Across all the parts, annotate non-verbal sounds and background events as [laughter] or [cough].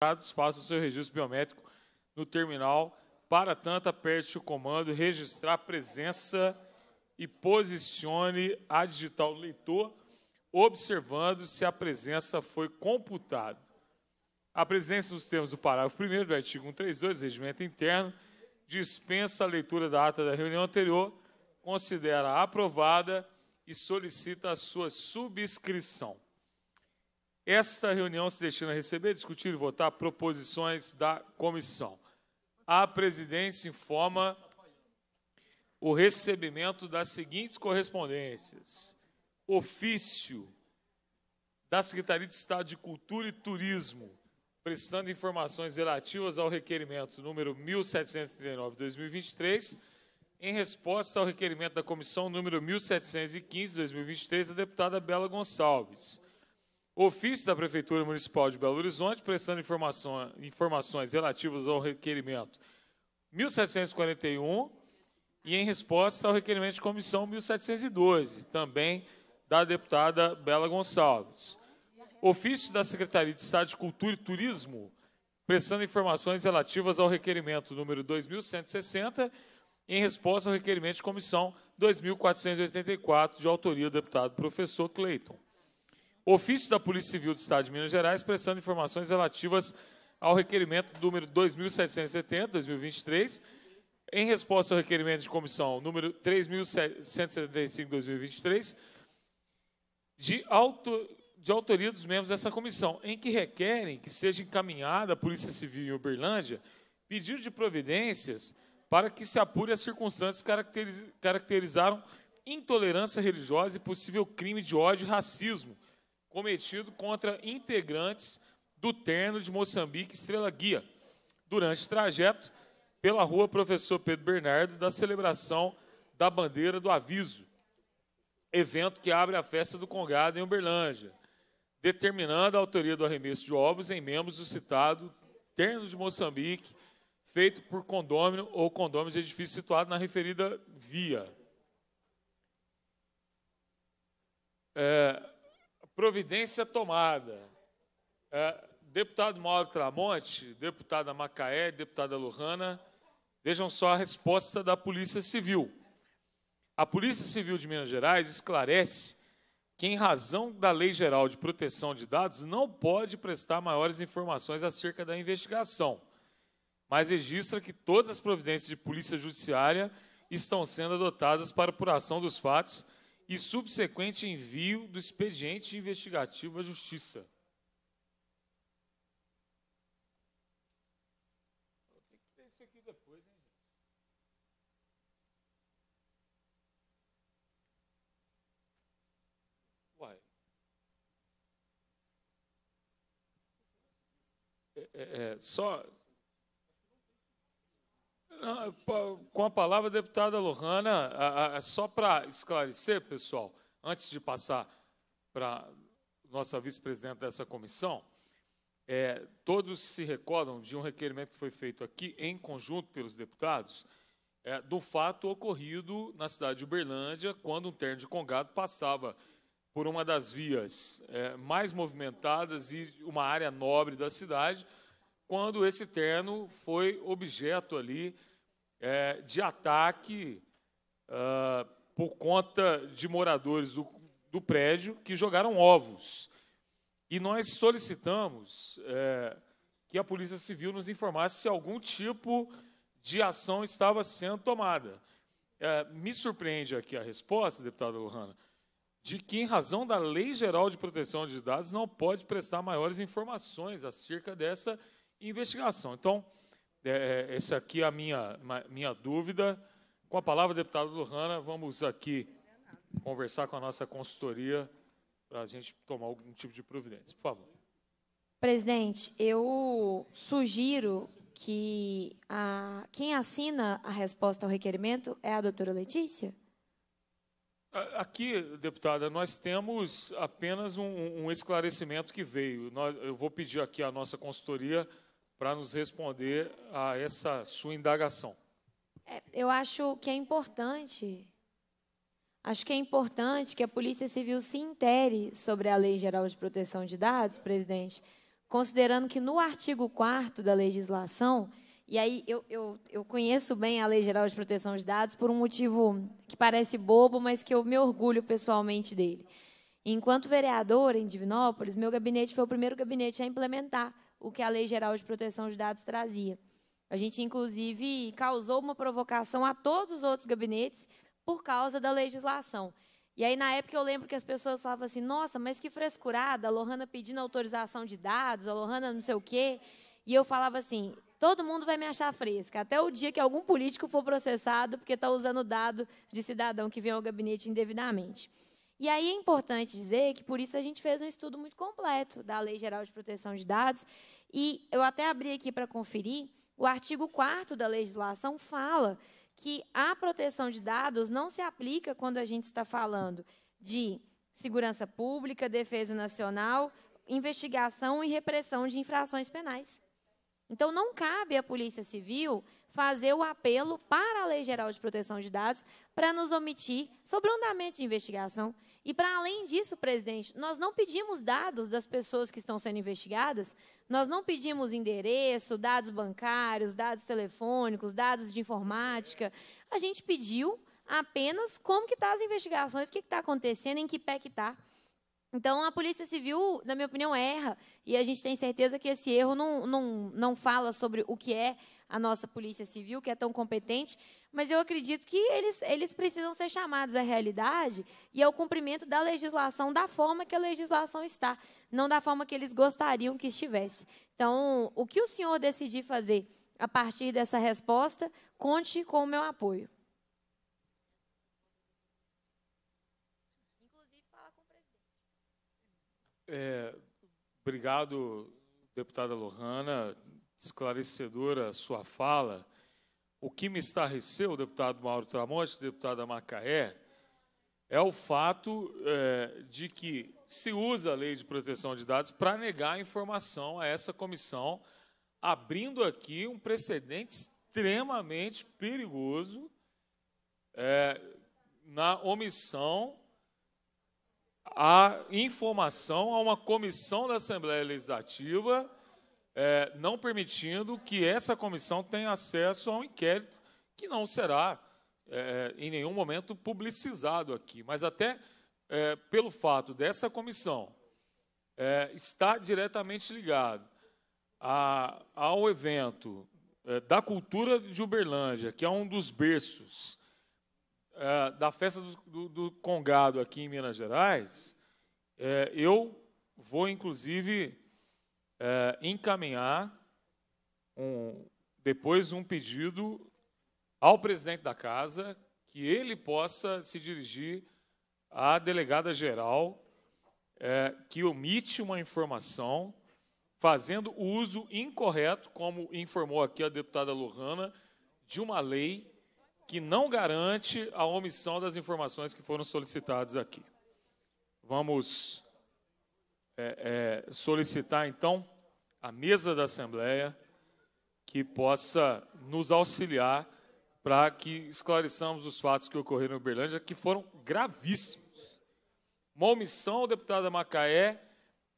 dados, faça o seu registro biométrico no terminal. Para tanto, aperte o comando registrar presença e posicione a digital do leitor, observando se a presença foi computada. A presença nos termos do parágrafo 1 do artigo 132 do Regimento Interno dispensa a leitura da ata da reunião anterior, considera aprovada e solicita a sua subscrição. Esta reunião se destina a receber, discutir e votar proposições da comissão. A presidência informa o recebimento das seguintes correspondências: ofício da Secretaria de Estado de Cultura e Turismo, prestando informações relativas ao requerimento número 1739/2023, em resposta ao requerimento da comissão número 1715/2023 da deputada Bela Gonçalves ofício da Prefeitura Municipal de Belo Horizonte, prestando informação, informações relativas ao requerimento 1741 e em resposta ao requerimento de comissão 1712, também da deputada Bela Gonçalves. Ofício da Secretaria de Estado de Cultura e Turismo, prestando informações relativas ao requerimento número 2160, em resposta ao requerimento de comissão 2484, de autoria do deputado professor Cleiton ofício da Polícia Civil do Estado de Minas Gerais prestando informações relativas ao requerimento número 2770/2023, em resposta ao requerimento de comissão número 3175/2023, de, auto, de autoria dos membros dessa comissão, em que requerem que seja encaminhada à Polícia Civil em Uberlândia pedido de providências para que se apure as circunstâncias que caracterizaram intolerância religiosa e possível crime de ódio e racismo cometido contra integrantes do terno de Moçambique Estrela Guia, durante o trajeto pela rua Professor Pedro Bernardo da celebração da Bandeira do Aviso, evento que abre a festa do Congado em Uberlândia, determinando a autoria do arremesso de ovos em membros do citado terno de Moçambique, feito por condômino ou condômino de edifício situado na referida via. É, providência tomada. É, deputado Mauro Tramonte, deputada Macaé, deputada Lujana, vejam só a resposta da Polícia Civil. A Polícia Civil de Minas Gerais esclarece que, em razão da Lei Geral de Proteção de Dados, não pode prestar maiores informações acerca da investigação, mas registra que todas as providências de polícia judiciária estão sendo adotadas para apuração dos fatos e subsequente envio do expediente investigativo à Justiça. É, é, só ah, com a palavra, deputada Lohana, é só para esclarecer, pessoal, antes de passar para nossa vice-presidente dessa comissão, é, todos se recordam de um requerimento que foi feito aqui, em conjunto pelos deputados, é, do fato ocorrido na cidade de Uberlândia, quando um terno de Congado passava por uma das vias é, mais movimentadas e uma área nobre da cidade, quando esse terno foi objeto ali é, de ataque uh, por conta de moradores do, do, prédio que jogaram ovos. E nós solicitamos é, que a Polícia Civil nos informasse se algum tipo de ação estava sendo tomada. É, me surpreende aqui a resposta, deputada Lohana, de que, em razão da Lei Geral de Proteção de Dados, não pode prestar maiores informações acerca dessa investigação. Então, é, é essa aqui é a minha, minha dúvida. Com a palavra, deputado Lohana, vamos aqui conversar com a nossa consultoria para a gente tomar algum tipo de providência. Por favor. Presidente, eu sugiro que a, quem assina a resposta ao requerimento é a doutora Letícia? Aqui, deputada, nós temos apenas um, um esclarecimento que veio. Nós, eu vou pedir aqui à nossa consultoria para nos responder a essa sua indagação. É, eu acho que é importante, acho que é importante que a Polícia Civil se intere sobre a Lei Geral de Proteção de Dados, presidente, considerando que no artigo 4 da legislação, e aí eu, eu, eu conheço bem a Lei Geral de Proteção de Dados por um motivo que parece bobo, mas que eu me orgulho pessoalmente dele. Enquanto vereadora em Divinópolis, meu gabinete foi o primeiro gabinete a implementar o que a Lei Geral de Proteção de Dados trazia. A gente, inclusive, causou uma provocação a todos os outros gabinetes por causa da legislação. E aí, na época, eu lembro que as pessoas falavam assim: nossa, mas que frescurada, a Lohana pedindo autorização de dados, a Lohana não sei o quê. E eu falava assim: todo mundo vai me achar fresca, até o dia que algum político for processado porque está usando dado de cidadão que vem ao gabinete indevidamente. E aí é importante dizer que por isso a gente fez um estudo muito completo da Lei Geral de Proteção de Dados. E eu até abri aqui para conferir, o artigo 4 da legislação fala que a proteção de dados não se aplica quando a gente está falando de segurança pública, defesa nacional, investigação e repressão de infrações penais. Então, não cabe à Polícia Civil fazer o apelo para a Lei Geral de Proteção de Dados para nos omitir sobre o andamento de investigação. E para além disso, presidente, nós não pedimos dados das pessoas que estão sendo investigadas, nós não pedimos endereço, dados bancários, dados telefônicos, dados de informática. A gente pediu apenas como que estão tá as investigações, o que está acontecendo, em que pé que está. Então, a Polícia Civil, na minha opinião, erra. E a gente tem certeza que esse erro não, não, não fala sobre o que é a nossa Polícia Civil, que é tão competente, mas eu acredito que eles, eles precisam ser chamados à realidade e ao cumprimento da legislação da forma que a legislação está, não da forma que eles gostariam que estivesse. Então, o que o senhor decidir fazer a partir dessa resposta, conte com o meu apoio. Inclusive, falar com o presidente. É, obrigado, deputada Lohana, esclarecedora sua fala. O que me estarreceu, deputado Mauro Tramonte, deputada Macaé, é o fato é, de que se usa a lei de proteção de dados para negar informação a essa comissão, abrindo aqui um precedente extremamente perigoso é, na omissão à informação a uma comissão da Assembleia Legislativa é, não permitindo que essa comissão tenha acesso a um inquérito que não será é, é em nenhum momento publicizado aqui, mas até é, pelo fato dessa comissão é, estar diretamente ligado ao evento é, da cultura de Uberlândia, que é um dos berços da festa do, do, do, Congado aqui em Minas Gerais, eu vou inclusive é, encaminhar um, depois um pedido ao presidente da casa que ele possa se dirigir à delegada geral é, que omite uma informação fazendo uso incorreto, como informou aqui a deputada Lohana, de uma lei que não garante a omissão das informações que foram solicitadas aqui. Vamos é, é, solicitar, então, a mesa da Assembleia que possa nos auxiliar para que esclareçamos os fatos que ocorreram em Uberlândia, que foram gravíssimos. Uma omissão ao deputado Macaé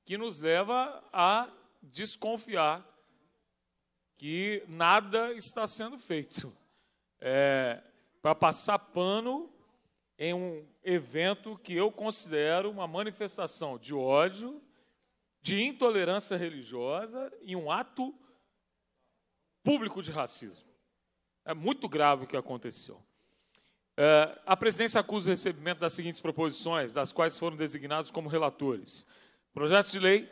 que nos leva a desconfiar que nada está sendo feito é, para passar pano em um evento que eu considero uma manifestação de ódio de intolerância religiosa e um ato público de racismo. É muito grave o que aconteceu. É, a presidência acusa o recebimento das seguintes proposições, das quais foram designados como relatores: projeto de lei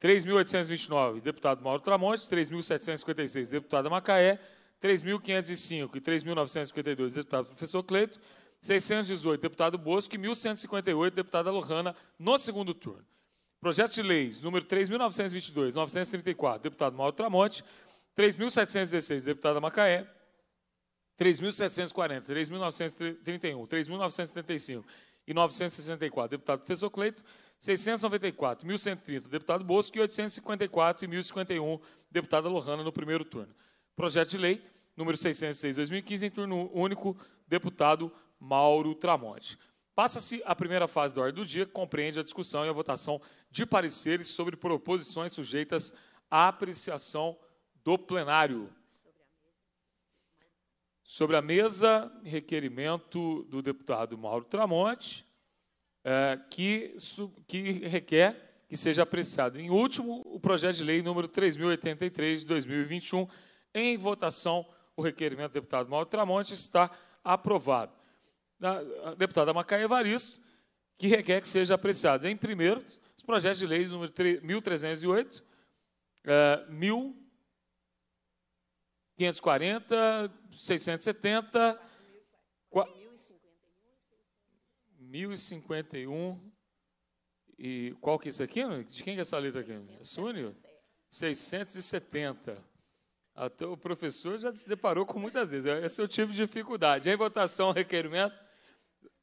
3.829, deputado Mauro Tramonte, 3.756, deputada Macaé, 3.505 e 3.952, deputado professor Cleito, 618, deputado Bosco e 1.158, deputada Lohana, no segundo turno. Projeto de leis número 3.922, 934, deputado Mauro Tramonte, 3.716, deputada Macaé, 3.740, 3.931, 3.975 e 964, deputado Professor Cleito, 694, 1.130, deputado Bosco e 854 e 1.051, deputada Lohana, no primeiro turno. Projeto de lei número 606, 2015, em turno único, deputado Mauro Tramonte. Passa-se a primeira fase da ordem do dia, que compreende a discussão e a votação de pareceres sobre proposições sujeitas à apreciação do plenário. Sobre a mesa, requerimento do deputado Mauro Tramonte, é, que, que requer que seja apreciado. Em último, o projeto de lei número 3083 de 2021, em votação, o requerimento do deputado Mauro Tramonte está aprovado. A deputada Macaia Evaristo, que requer que seja apreciado. Em primeiro, os projetos de lei número 1308, 1540, 670, 1051 e qual que é isso aqui? De quem é essa letra aqui? É Súnio? 670. Até o professor já se deparou com muitas vezes. É, esse é o tipo de dificuldade. Em votação, requerimento,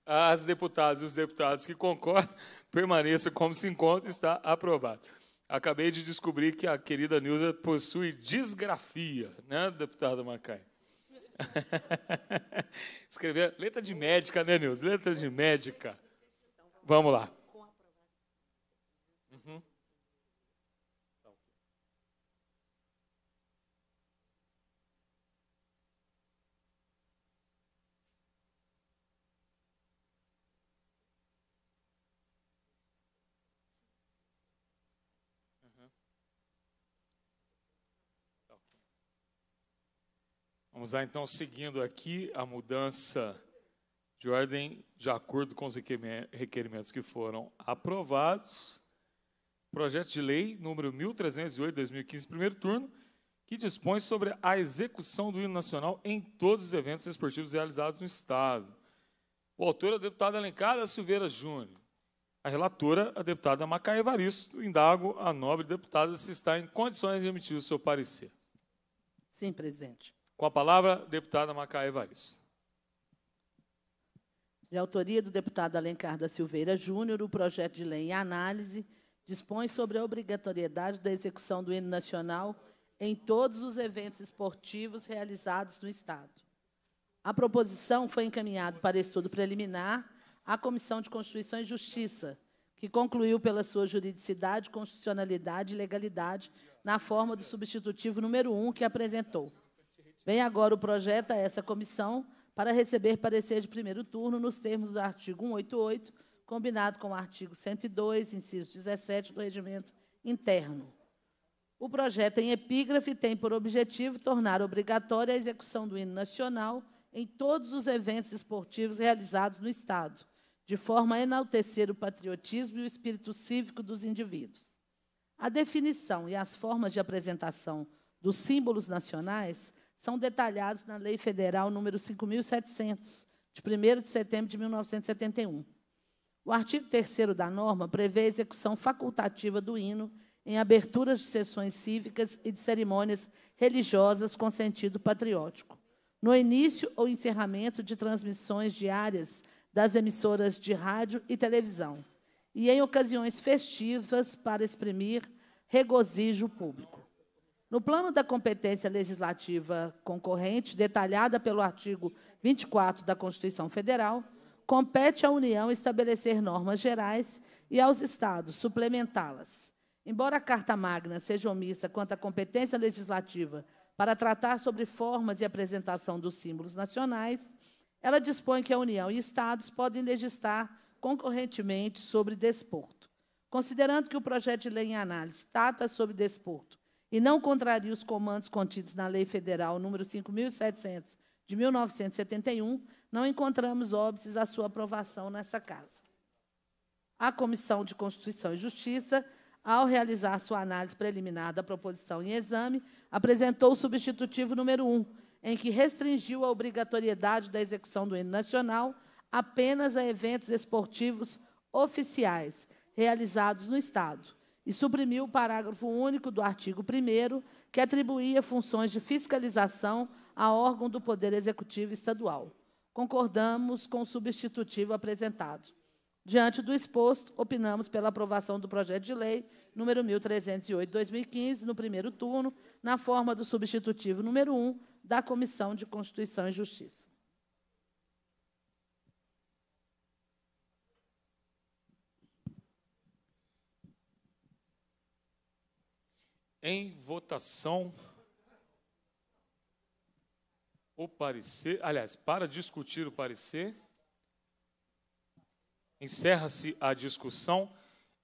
as deputadas e os deputados que concordam permaneça como se encontra, está aprovado. Acabei de descobrir que a querida Nilza possui desgrafia, né, deputada Macai? [laughs] Escrever letra de médica, né, Nilza? Letra de médica. Vamos lá. Vamos lá então, seguindo aqui a mudança de ordem de acordo com os requerimentos que foram aprovados. Projeto de lei número 1308, 2015, primeiro turno, que dispõe sobre a execução do hino nacional em todos os eventos esportivos realizados no Estado. O autor é o deputado Alencar da Silveira Júnior. A relatora, a deputada Macaia Evaristo, indago a nobre deputada se está em condições de emitir o seu parecer. Sim, presidente. Com a palavra, deputada Macaé Vares. De autoria do deputado Alencar da Silveira Júnior, o projeto de lei em análise dispõe sobre a obrigatoriedade da execução do hino nacional em todos os eventos esportivos realizados no Estado. A proposição foi encaminhada para estudo preliminar à Comissão de Constituição e Justiça, que concluiu pela sua juridicidade, constitucionalidade e legalidade na forma do substitutivo número 1 um que apresentou. Vem agora o projeto a essa comissão para receber parecer de primeiro turno nos termos do artigo 188, combinado com o artigo 102, inciso 17 do regimento interno. O projeto em epígrafe tem por objetivo tornar obrigatória a execução do hino nacional em todos os eventos esportivos realizados no Estado, de forma a enaltecer o patriotismo e o espírito cívico dos indivíduos. A definição e as formas de apresentação dos símbolos nacionais são detalhados na Lei Federal número 5.700, de 1 de setembro de 1971. O artigo 3 da norma prevê a execução facultativa do hino em aberturas de sessões cívicas e de cerimônias religiosas com sentido patriótico, no início ou encerramento de transmissões diárias das emissoras de rádio e televisão, e em ocasiões festivas para exprimir regozijo público. No plano da competência legislativa concorrente, detalhada pelo artigo 24 da Constituição Federal, compete à União estabelecer normas gerais e aos Estados suplementá-las. Embora a Carta Magna seja omissa quanto à competência legislativa para tratar sobre formas e apresentação dos símbolos nacionais, ela dispõe que a União e Estados podem legislar concorrentemente sobre desporto. Considerando que o projeto de lei em análise trata sobre desporto e não contraria os comandos contidos na Lei Federal número 5.700 de 1971, não encontramos óbices à sua aprovação nessa Casa. A Comissão de Constituição e Justiça, ao realizar sua análise preliminar da proposição em exame, apresentou o substitutivo número 1, em que restringiu a obrigatoriedade da execução do hino nacional apenas a eventos esportivos oficiais realizados no Estado, e suprimiu o parágrafo único do artigo 1 que atribuía funções de fiscalização a órgão do Poder Executivo Estadual. Concordamos com o substitutivo apresentado. Diante do exposto, opinamos pela aprovação do projeto de lei número 1308/2015 no primeiro turno, na forma do substitutivo número 1 da Comissão de Constituição e Justiça. em votação o parecer, aliás, para discutir o parecer, encerra-se a discussão,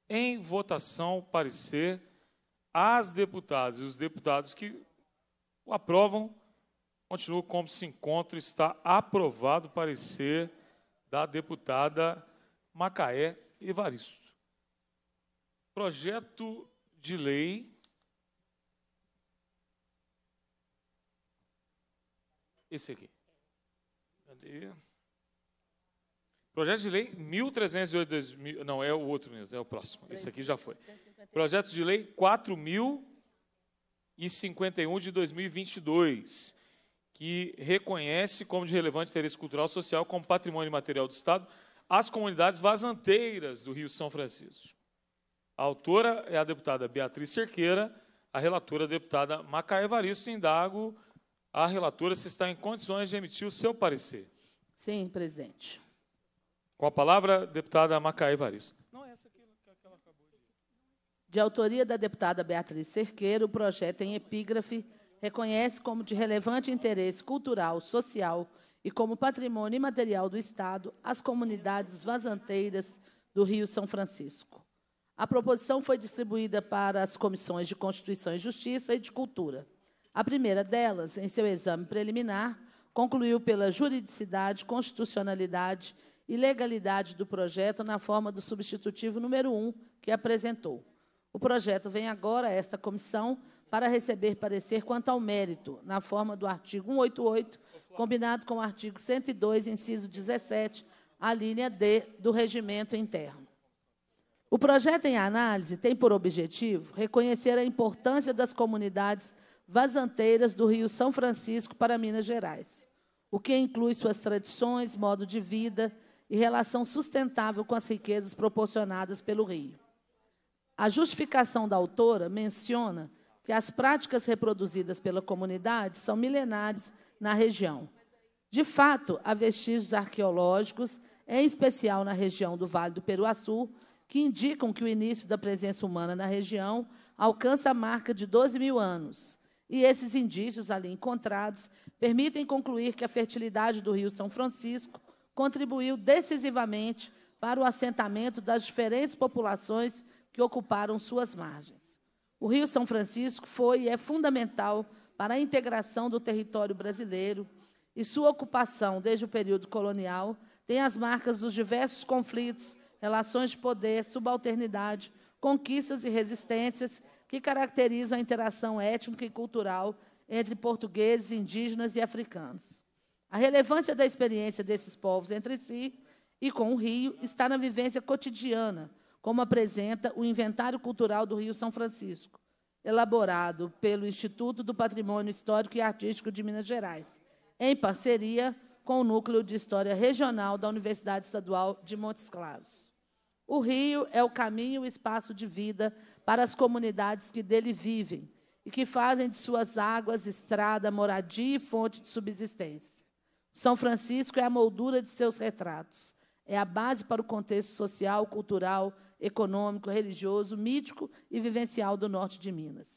em votação o parecer as deputadas e os deputados que o aprovam, continua como se encontra, está aprovado o parecer da deputada Macaé Evaristo. Projeto de lei Esse aqui. Cadê? Projeto de lei 1308, não, é o outro mesmo, é o próximo. Esse aqui já foi. Projeto de lei 4051 de 2022, que reconhece como de relevante interesse cultural social como patrimônio material do Estado as comunidades vazanteiras do Rio São Francisco. A autora é a deputada Beatriz Cerqueira, a relatora a deputada Macaé Varisto, Indago, a relatora se está em condições de emitir o seu parecer. Sim, presidente. Com a palavra, deputada Macaé Varisso. Não, é essa aqui que ela acabou de... de autoria da deputada Beatriz Cerqueiro, o projeto é em epígrafe reconhece como de relevante interesse cultural, social e como patrimônio imaterial do Estado as comunidades vazanteiras do Rio São Francisco. A proposição foi distribuída para as comissões de Constituição e Justiça e de Cultura. A primeira delas, em seu exame preliminar, concluiu pela juridicidade, constitucionalidade e legalidade do projeto na forma do substitutivo número 1 que apresentou. O projeto vem agora a esta comissão para receber parecer quanto ao mérito, na forma do artigo 188, combinado com o artigo 102, inciso 17, a linha D do regimento interno. O projeto em análise tem por objetivo reconhecer a importância das comunidades vazanteiras do Rio São Francisco para Minas Gerais, o que inclui suas tradições, modo de vida e relação sustentável com as riquezas proporcionadas pelo rio. A justificação da autora menciona que as práticas reproduzidas pela comunidade são milenares na região. De fato, há vestígios arqueológicos, em especial na região do Vale do Peruaçu, que indicam que o início da presença humana na região alcança a marca de 12 mil anos, e esses indícios ali encontrados permitem concluir que a fertilidade do Rio São Francisco contribuiu decisivamente para o assentamento das diferentes populações que ocuparam suas margens. O Rio São Francisco foi e é fundamental para a integração do território brasileiro e sua ocupação desde o período colonial tem as marcas dos diversos conflitos, relações de poder, subalternidade, conquistas e resistências que caracterizam a interação étnica e cultural entre portugueses, indígenas e africanos. A relevância da experiência desses povos entre si e com o Rio está na vivência cotidiana, como apresenta o Inventário Cultural do Rio São Francisco, elaborado pelo Instituto do Patrimônio Histórico e Artístico de Minas Gerais, em parceria com o Núcleo de História Regional da Universidade Estadual de Montes Claros. O Rio é o caminho e o espaço de vida para as comunidades que dele vivem e que fazem de suas águas estrada, moradia e fonte de subsistência. São Francisco é a moldura de seus retratos, é a base para o contexto social, cultural, econômico, religioso, mítico e vivencial do norte de Minas.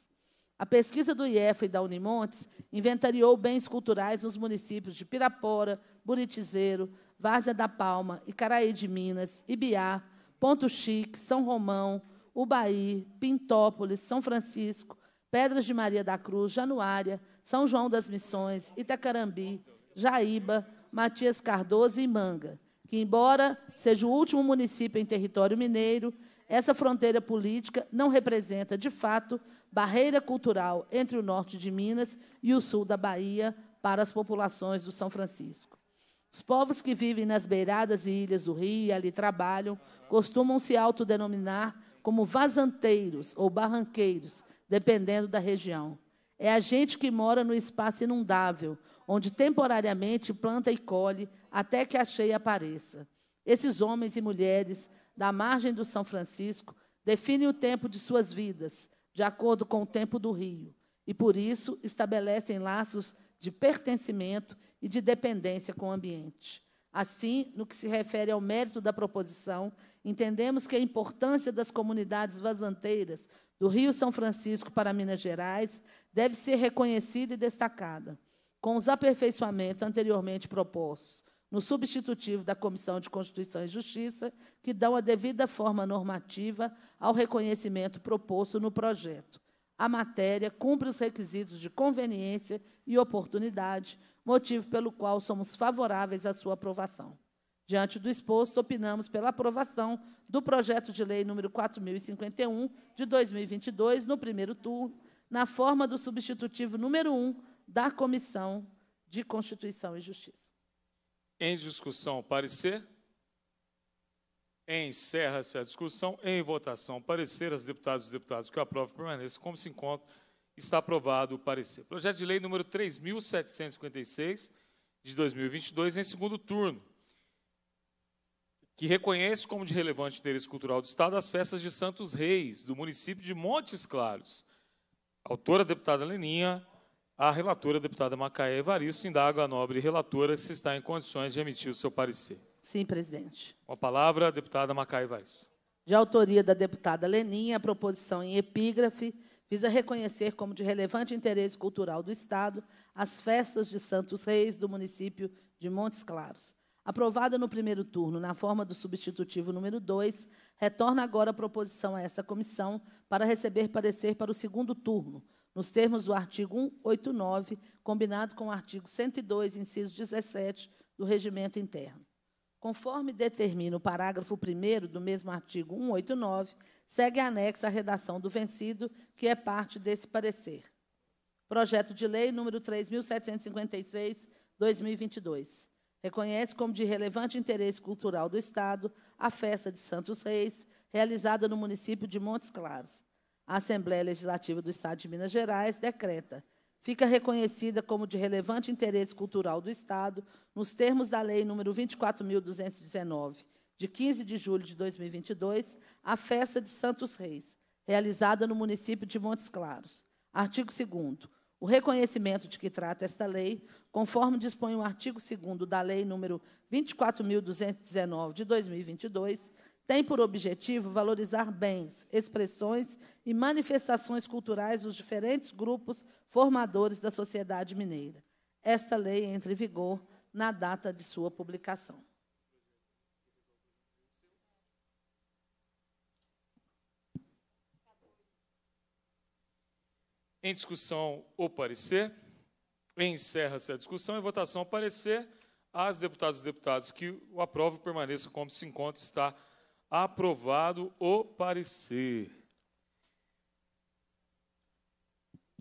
A pesquisa do IEF e da Unimontes inventariou bens culturais nos municípios de Pirapora, Buritizeiro, Várzea da Palma, Icaraí de Minas, Ibiá, Ponto Chique, São Romão, Ubaí, Pintópolis, São Francisco, Pedras de Maria da Cruz, Januária, São João das Missões, Itacarambi, Jaíba, Matias Cardoso e Manga, que, embora seja o último município em território mineiro, essa fronteira política não representa, de fato, barreira cultural entre o norte de Minas e o sul da Bahia para as populações do São Francisco. Os povos que vivem nas beiradas e ilhas do Rio e ali trabalham costumam se autodenominar como vazanteiros ou barranqueiros, dependendo da região. É a gente que mora no espaço inundável, onde temporariamente planta e colhe até que a cheia apareça. Esses homens e mulheres da margem do São Francisco definem o tempo de suas vidas, de acordo com o tempo do rio, e por isso estabelecem laços de pertencimento e de dependência com o ambiente. Assim, no que se refere ao mérito da proposição, Entendemos que a importância das comunidades vazanteiras do Rio São Francisco para Minas Gerais deve ser reconhecida e destacada, com os aperfeiçoamentos anteriormente propostos no substitutivo da Comissão de Constituição e Justiça, que dão a devida forma normativa ao reconhecimento proposto no projeto. A matéria cumpre os requisitos de conveniência e oportunidade, motivo pelo qual somos favoráveis à sua aprovação. Diante do exposto, opinamos pela aprovação do projeto de lei número 4051 de 2022 no primeiro turno, na forma do substitutivo número 1 da Comissão de Constituição e Justiça. Em discussão, parecer. Encerra-se a discussão. Em votação, parecer. As deputadas e os deputados que aprovam permaneçam como se encontra, Está aprovado o parecer. Projeto de lei número 3.756, de 2022, em segundo turno que reconhece como de relevante interesse cultural do Estado as festas de Santos Reis, do município de Montes Claros. autora, deputada Leninha, a relatora, deputada Macaé Evaristo, indaga a nobre relatora se está em condições de emitir o seu parecer. Sim, presidente. Com a palavra, a deputada Macaé Evaristo. De autoria da deputada Leninha, a proposição em epígrafe visa reconhecer como de relevante interesse cultural do Estado as festas de Santos Reis do município de Montes Claros aprovada no primeiro turno na forma do substitutivo número 2, retorna agora a proposição a essa comissão para receber parecer para o segundo turno, nos termos do artigo 189, combinado com o artigo 102, inciso 17 do regimento interno. Conforme determina o parágrafo 1 do mesmo artigo 189, segue anexa a redação do vencido, que é parte desse parecer. Projeto de Lei número 3756, 2022. Reconhece como de relevante interesse cultural do Estado a festa de Santos Reis, realizada no município de Montes Claros. A Assembleia Legislativa do Estado de Minas Gerais decreta. Fica reconhecida como de relevante interesse cultural do Estado, nos termos da Lei nº 24.219, de 15 de julho de 2022, a festa de Santos Reis, realizada no município de Montes Claros. Artigo 2 O reconhecimento de que trata esta lei conforme dispõe o artigo 2 da Lei nº 24.219, de 2022, tem por objetivo valorizar bens, expressões e manifestações culturais dos diferentes grupos formadores da sociedade mineira. Esta lei entra em vigor na data de sua publicação. Em discussão, o parecer. Encerra-se a discussão e votação parecer às deputadas e deputados que o aprovam permaneça como se encontra. Está aprovado o parecer.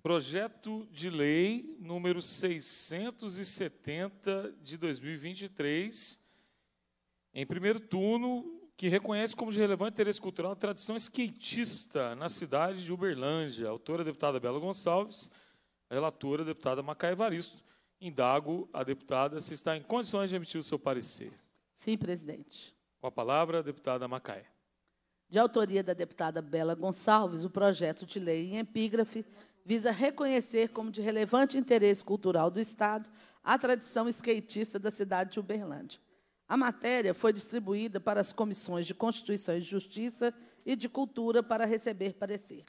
Projeto de lei número 670 de 2023, em primeiro turno, que reconhece como de relevante interesse cultural a tradição skatista na cidade de Uberlândia. Autora, deputada Bela Gonçalves relatora, deputada Macaé Varisto. Indago a deputada se está em condições de emitir o seu parecer. Sim, presidente. Com a palavra, a deputada Macaé. De autoria da deputada Bela Gonçalves, o projeto de lei em epígrafe visa reconhecer como de relevante interesse cultural do Estado a tradição skatista da cidade de Uberlândia. A matéria foi distribuída para as comissões de Constituição e Justiça e de Cultura para receber parecer.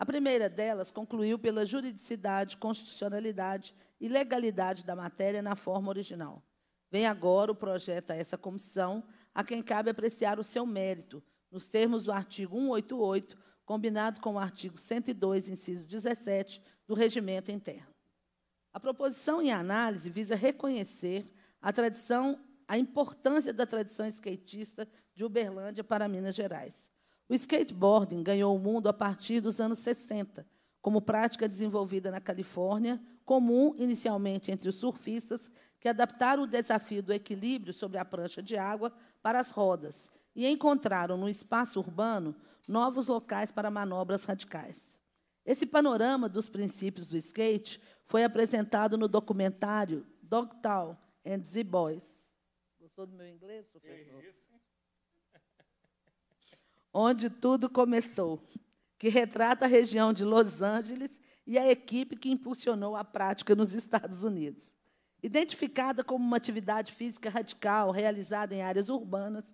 A primeira delas concluiu pela juridicidade, constitucionalidade e legalidade da matéria na forma original. Vem agora o projeto a essa comissão, a quem cabe apreciar o seu mérito, nos termos do artigo 188, combinado com o artigo 102, inciso 17, do regimento interno. A proposição em análise visa reconhecer a tradição, a importância da tradição skatista de Uberlândia para Minas Gerais o skateboarding ganhou o mundo a partir dos anos 60, como prática desenvolvida na Califórnia, comum inicialmente entre os surfistas, que adaptaram o desafio do equilíbrio sobre a prancha de água para as rodas e encontraram no espaço urbano novos locais para manobras radicais. Esse panorama dos princípios do skate foi apresentado no documentário Dogtown and Z-Boys. Gostou do meu inglês, professor? É onde tudo começou, que retrata a região de Los Angeles e a equipe que impulsionou a prática nos Estados Unidos. Identificada como uma atividade física radical realizada em áreas urbanas,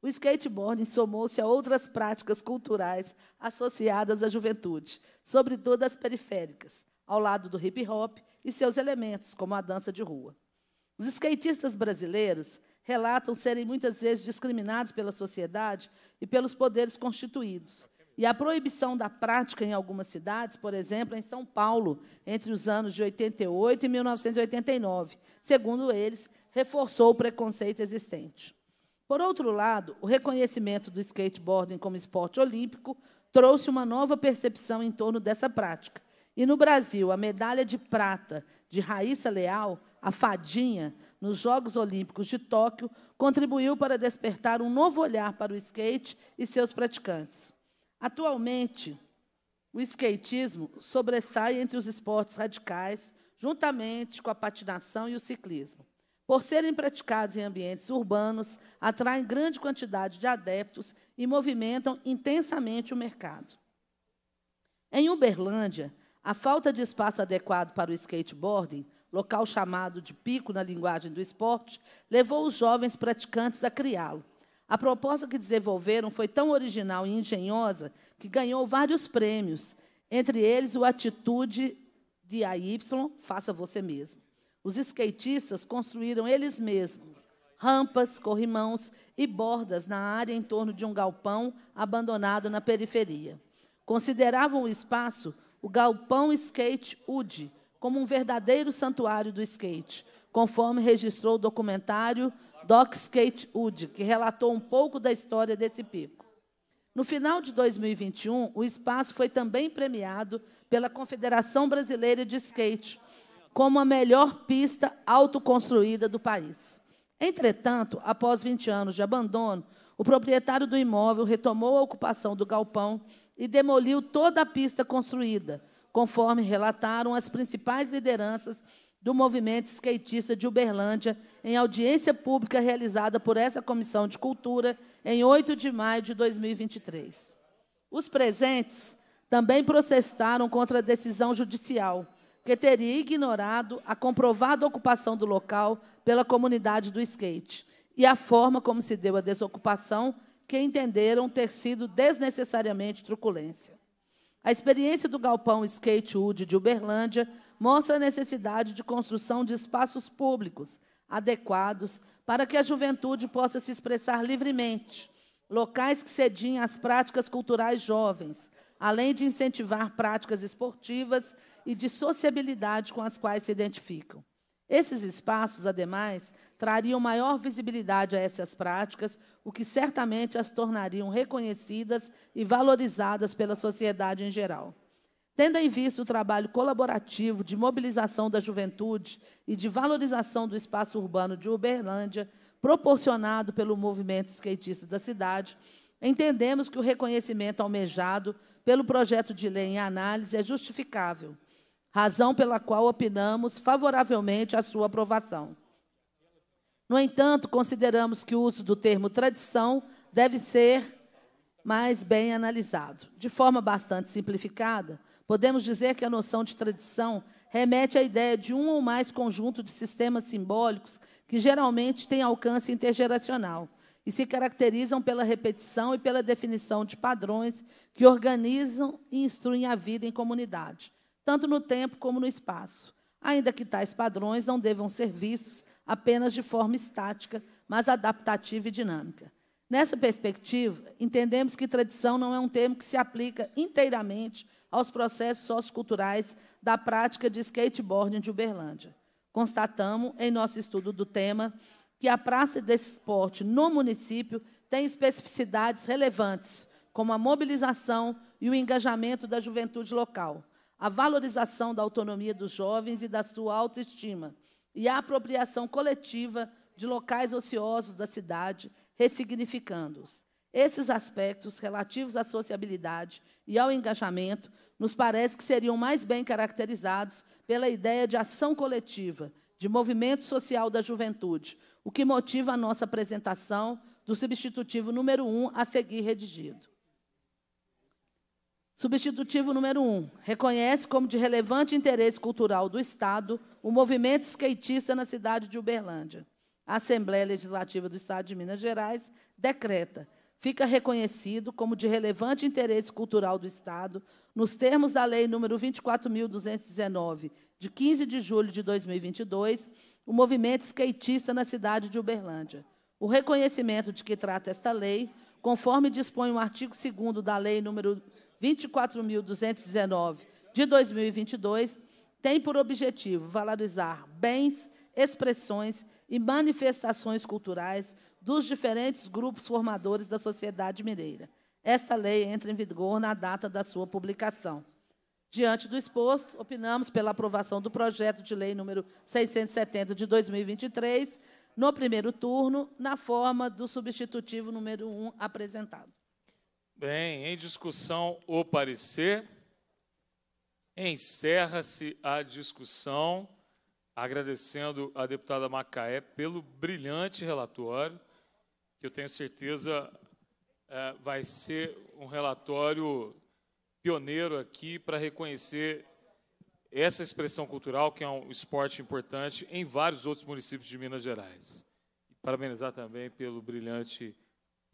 o skateboarding somou-se a outras práticas culturais associadas à juventude, sobretudo as periféricas, ao lado do hip hop e seus elementos, como a dança de rua. Os skatistas brasileiros relatam serem muitas vezes discriminados pela sociedade e pelos poderes constituídos. E a proibição da prática em algumas cidades, por exemplo, em São Paulo, entre os anos de 88 e 1989, segundo eles, reforçou o preconceito existente. Por outro lado, o reconhecimento do skateboarding como esporte olímpico trouxe uma nova percepção em torno dessa prática. E no Brasil, a medalha de prata de Raíssa Leal, a fadinha, nos Jogos Olímpicos de Tóquio contribuiu para despertar um novo olhar para o skate e seus praticantes. Atualmente, o skatismo sobressai entre os esportes radicais, juntamente com a patinação e o ciclismo. Por serem praticados em ambientes urbanos, atraem grande quantidade de adeptos e movimentam intensamente o mercado. Em Uberlândia, a falta de espaço adequado para o skateboarding local chamado de pico na linguagem do esporte, levou os jovens praticantes a criá-lo. A proposta que desenvolveram foi tão original e engenhosa que ganhou vários prêmios, entre eles o Atitude de AY, faça você mesmo. Os skatistas construíram eles mesmos rampas, corrimãos e bordas na área em torno de um galpão abandonado na periferia. Consideravam o espaço o galpão skate UDI, como um verdadeiro santuário do skate, conforme registrou o documentário Doc Skate Wood, que relatou um pouco da história desse pico. No final de 2021, o espaço foi também premiado pela Confederação Brasileira de Skate como a melhor pista autoconstruída do país. Entretanto, após 20 anos de abandono, o proprietário do imóvel retomou a ocupação do galpão e demoliu toda a pista construída, conforme relataram as principais lideranças do movimento skatista de Uberlândia, em audiência pública realizada por essa Comissão de Cultura em 8 de maio de 2023. Os presentes também protestaram contra a decisão judicial, que teria ignorado a comprovada ocupação do local pela comunidade do skate e a forma como se deu a desocupação, que entenderam ter sido desnecessariamente truculência. A experiência do galpão Wood de Uberlândia mostra a necessidade de construção de espaços públicos adequados para que a juventude possa se expressar livremente, locais que cedem às práticas culturais jovens, além de incentivar práticas esportivas e de sociabilidade com as quais se identificam. Esses espaços, ademais, trariam maior visibilidade a essas práticas, o que certamente as tornariam reconhecidas e valorizadas pela sociedade em geral. Tendo em vista o trabalho colaborativo de mobilização da juventude e de valorização do espaço urbano de Uberlândia, proporcionado pelo movimento skatista da cidade, entendemos que o reconhecimento almejado pelo projeto de lei em análise é justificável, razão pela qual opinamos favoravelmente a sua aprovação. No entanto, consideramos que o uso do termo tradição deve ser mais bem analisado. De forma bastante simplificada, podemos dizer que a noção de tradição remete à ideia de um ou mais conjunto de sistemas simbólicos que geralmente têm alcance intergeracional e se caracterizam pela repetição e pela definição de padrões que organizam e instruem a vida em comunidade, tanto no tempo como no espaço, ainda que tais padrões não devam ser vistos apenas de forma estática, mas adaptativa e dinâmica. Nessa perspectiva, entendemos que tradição não é um termo que se aplica inteiramente aos processos socioculturais da prática de skateboarding de Uberlândia. Constatamos, em nosso estudo do tema, que a praça desse esporte no município tem especificidades relevantes, como a mobilização e o engajamento da juventude local, a valorização da autonomia dos jovens e da sua autoestima, e a apropriação coletiva de locais ociosos da cidade, ressignificando-os. Esses aspectos relativos à sociabilidade e ao engajamento nos parece que seriam mais bem caracterizados pela ideia de ação coletiva, de movimento social da juventude, o que motiva a nossa apresentação do substitutivo número um a seguir redigido. Substitutivo número um, reconhece como de relevante interesse cultural do Estado o movimento skatista na cidade de Uberlândia. A Assembleia Legislativa do Estado de Minas Gerais decreta fica reconhecido como de relevante interesse cultural do Estado, nos termos da Lei nº 24.219, de 15 de julho de 2022, o movimento skatista na cidade de Uberlândia. O reconhecimento de que trata esta lei, conforme dispõe o artigo 2 da Lei nº 24.219 de 2022, tem por objetivo valorizar bens, expressões e manifestações culturais dos diferentes grupos formadores da sociedade mineira. Esta lei entra em vigor na data da sua publicação. Diante do exposto, opinamos pela aprovação do projeto de lei número 670 de 2023, no primeiro turno, na forma do substitutivo número 1 apresentado. Bem, em discussão o parecer, encerra-se a discussão, agradecendo a deputada Macaé pelo brilhante relatório, que eu tenho certeza é, vai ser um relatório pioneiro aqui para reconhecer essa expressão cultural, que é um esporte importante, em vários outros municípios de Minas Gerais. E parabenizar também pelo brilhante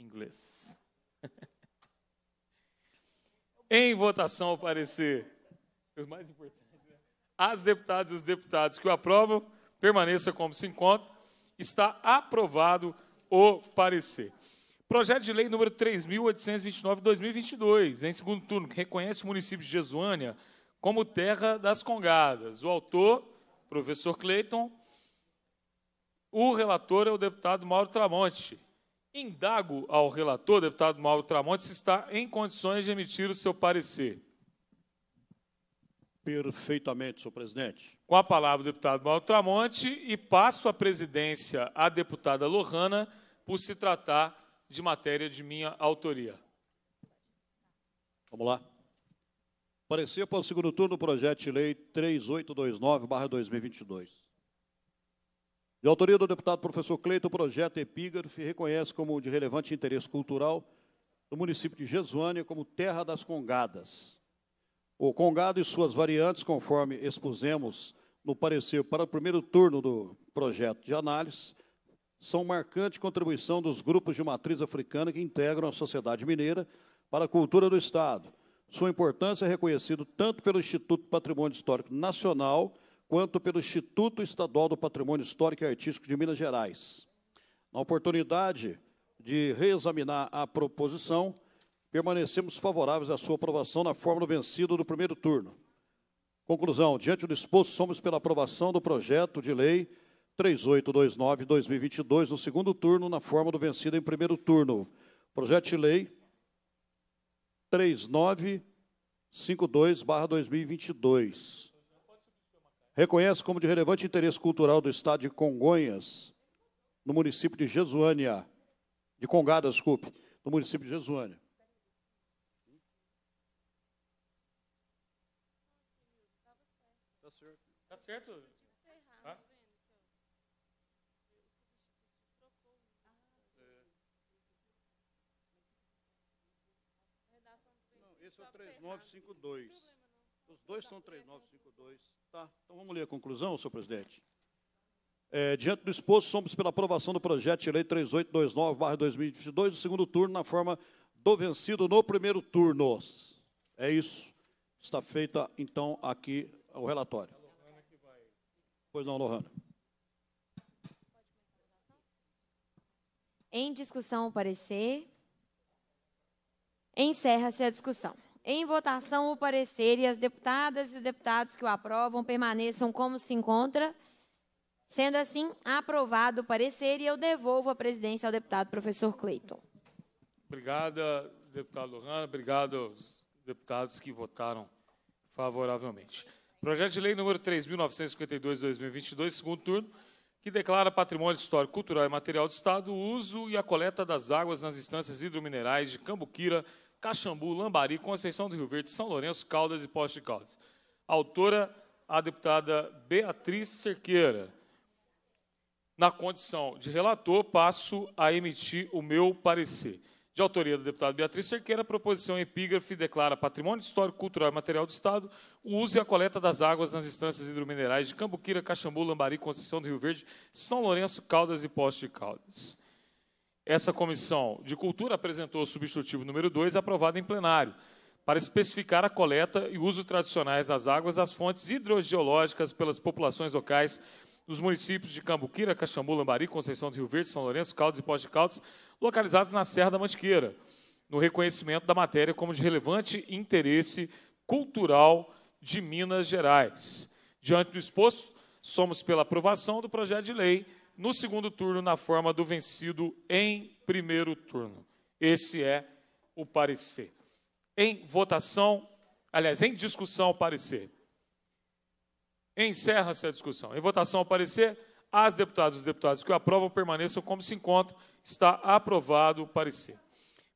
inglês. [laughs] Em votação, o parecer. O mais importante. Né? As deputadas e os deputados que o aprovam, permaneça como se encontra. Está aprovado o parecer. Projeto de lei número 3.829-2022, em segundo turno, que reconhece o município de Jesuânia como terra das Congadas. O autor, professor Cleiton. O relator é o deputado Mauro Tramonte. Indago ao relator, deputado Mauro Tramonte, se está em condições de emitir o seu parecer. Perfeitamente, senhor presidente. Com a palavra, deputado Mauro Tramonte, e passo a presidência à deputada Lohana, por se tratar de matéria de minha autoria. Vamos lá. Parecer para o segundo turno do projeto de lei 3829-2022. De autoria do deputado professor Cleito, o projeto Epígrafe reconhece como de relevante interesse cultural o município de Jesuânia como terra das congadas. O congado e suas variantes, conforme expusemos no parecer para o primeiro turno do projeto de análise, são marcante contribuição dos grupos de matriz africana que integram a sociedade mineira para a cultura do Estado. Sua importância é reconhecida tanto pelo Instituto Patrimônio Histórico Nacional quanto pelo Instituto Estadual do Patrimônio Histórico e Artístico de Minas Gerais. Na oportunidade de reexaminar a proposição, permanecemos favoráveis à sua aprovação na forma do vencido do primeiro turno. Conclusão: diante do exposto, somos pela aprovação do projeto de lei 3829-2022, no segundo turno, na forma do vencido em primeiro turno. Projeto de lei 3952-2022 reconhece como de relevante interesse cultural do estado de Congonhas, no município de Jesuânia, de Congada, desculpe, no município de Jesuânia. Tá certo. Está certo. Tá? esse é o 3952. Os dois são 3952. Tá, então vamos ler a conclusão, senhor presidente. É, diante do exposto, somos pela aprovação do projeto de lei 3829-2022, do segundo turno, na forma do vencido no primeiro turno. É isso. Está feita, então, aqui o relatório. Pois não, Lohana. Em discussão o parecer. Encerra-se a discussão. Em votação o parecer e as deputadas e os deputados que o aprovam permaneçam como se encontra. Sendo assim, aprovado o parecer e eu devolvo a presidência ao deputado professor Cleiton. Obrigada, deputado Lohana. Obrigado aos deputados que votaram favoravelmente. Projeto de lei número 3.952-2022, segundo turno, que declara patrimônio histórico, cultural e material do Estado o uso e a coleta das águas nas instâncias hidrominerais de Cambuquira, Caxambu, Lambari, Conceição do Rio Verde, São Lourenço, Caldas e Poste de Caldas. Autora, a deputada Beatriz Cerqueira. Na condição de relator, passo a emitir o meu parecer. De autoria da deputada Beatriz Cerqueira, a proposição epígrafe declara patrimônio histórico, cultural e material do Estado o uso e a coleta das águas nas instâncias hidrominerais de Cambuquira, Caxambu, Lambari, Conceição do Rio Verde, São Lourenço, Caldas e Poste de Caldas. Essa comissão de cultura apresentou o substitutivo número 2, aprovado em plenário, para especificar a coleta e uso tradicionais das águas das fontes hidrogeológicas pelas populações locais dos municípios de Cambuquira, Caxambu, Lambari, Conceição do Rio Verde, São Lourenço, Caldas e Pós de Caldas, localizados na Serra da Mantiqueira, no reconhecimento da matéria como de relevante interesse cultural de Minas Gerais. Diante do exposto, somos pela aprovação do projeto de lei no segundo turno na forma do vencido em primeiro turno. Esse é o parecer. Em votação, aliás, em discussão, o parecer. Encerra-se a discussão. Em votação, o parecer, as deputadas e os deputados que o aprovam permaneçam como se encontram. Está aprovado o parecer.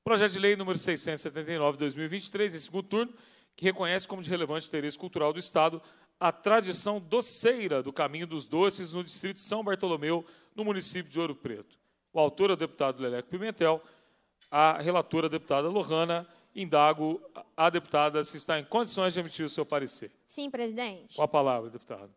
Projeto de lei número 679 de 2023, em segundo turno, que reconhece como de relevante interesse cultural do Estado a tradição doceira do caminho dos doces no distrito de São Bartolomeu, no município de Ouro Preto. O autor é o deputado Leleco Pimentel, a relatora a deputada Lohana, indago a deputada se está em condições de emitir o seu parecer. Sim, presidente. Com a palavra, deputado.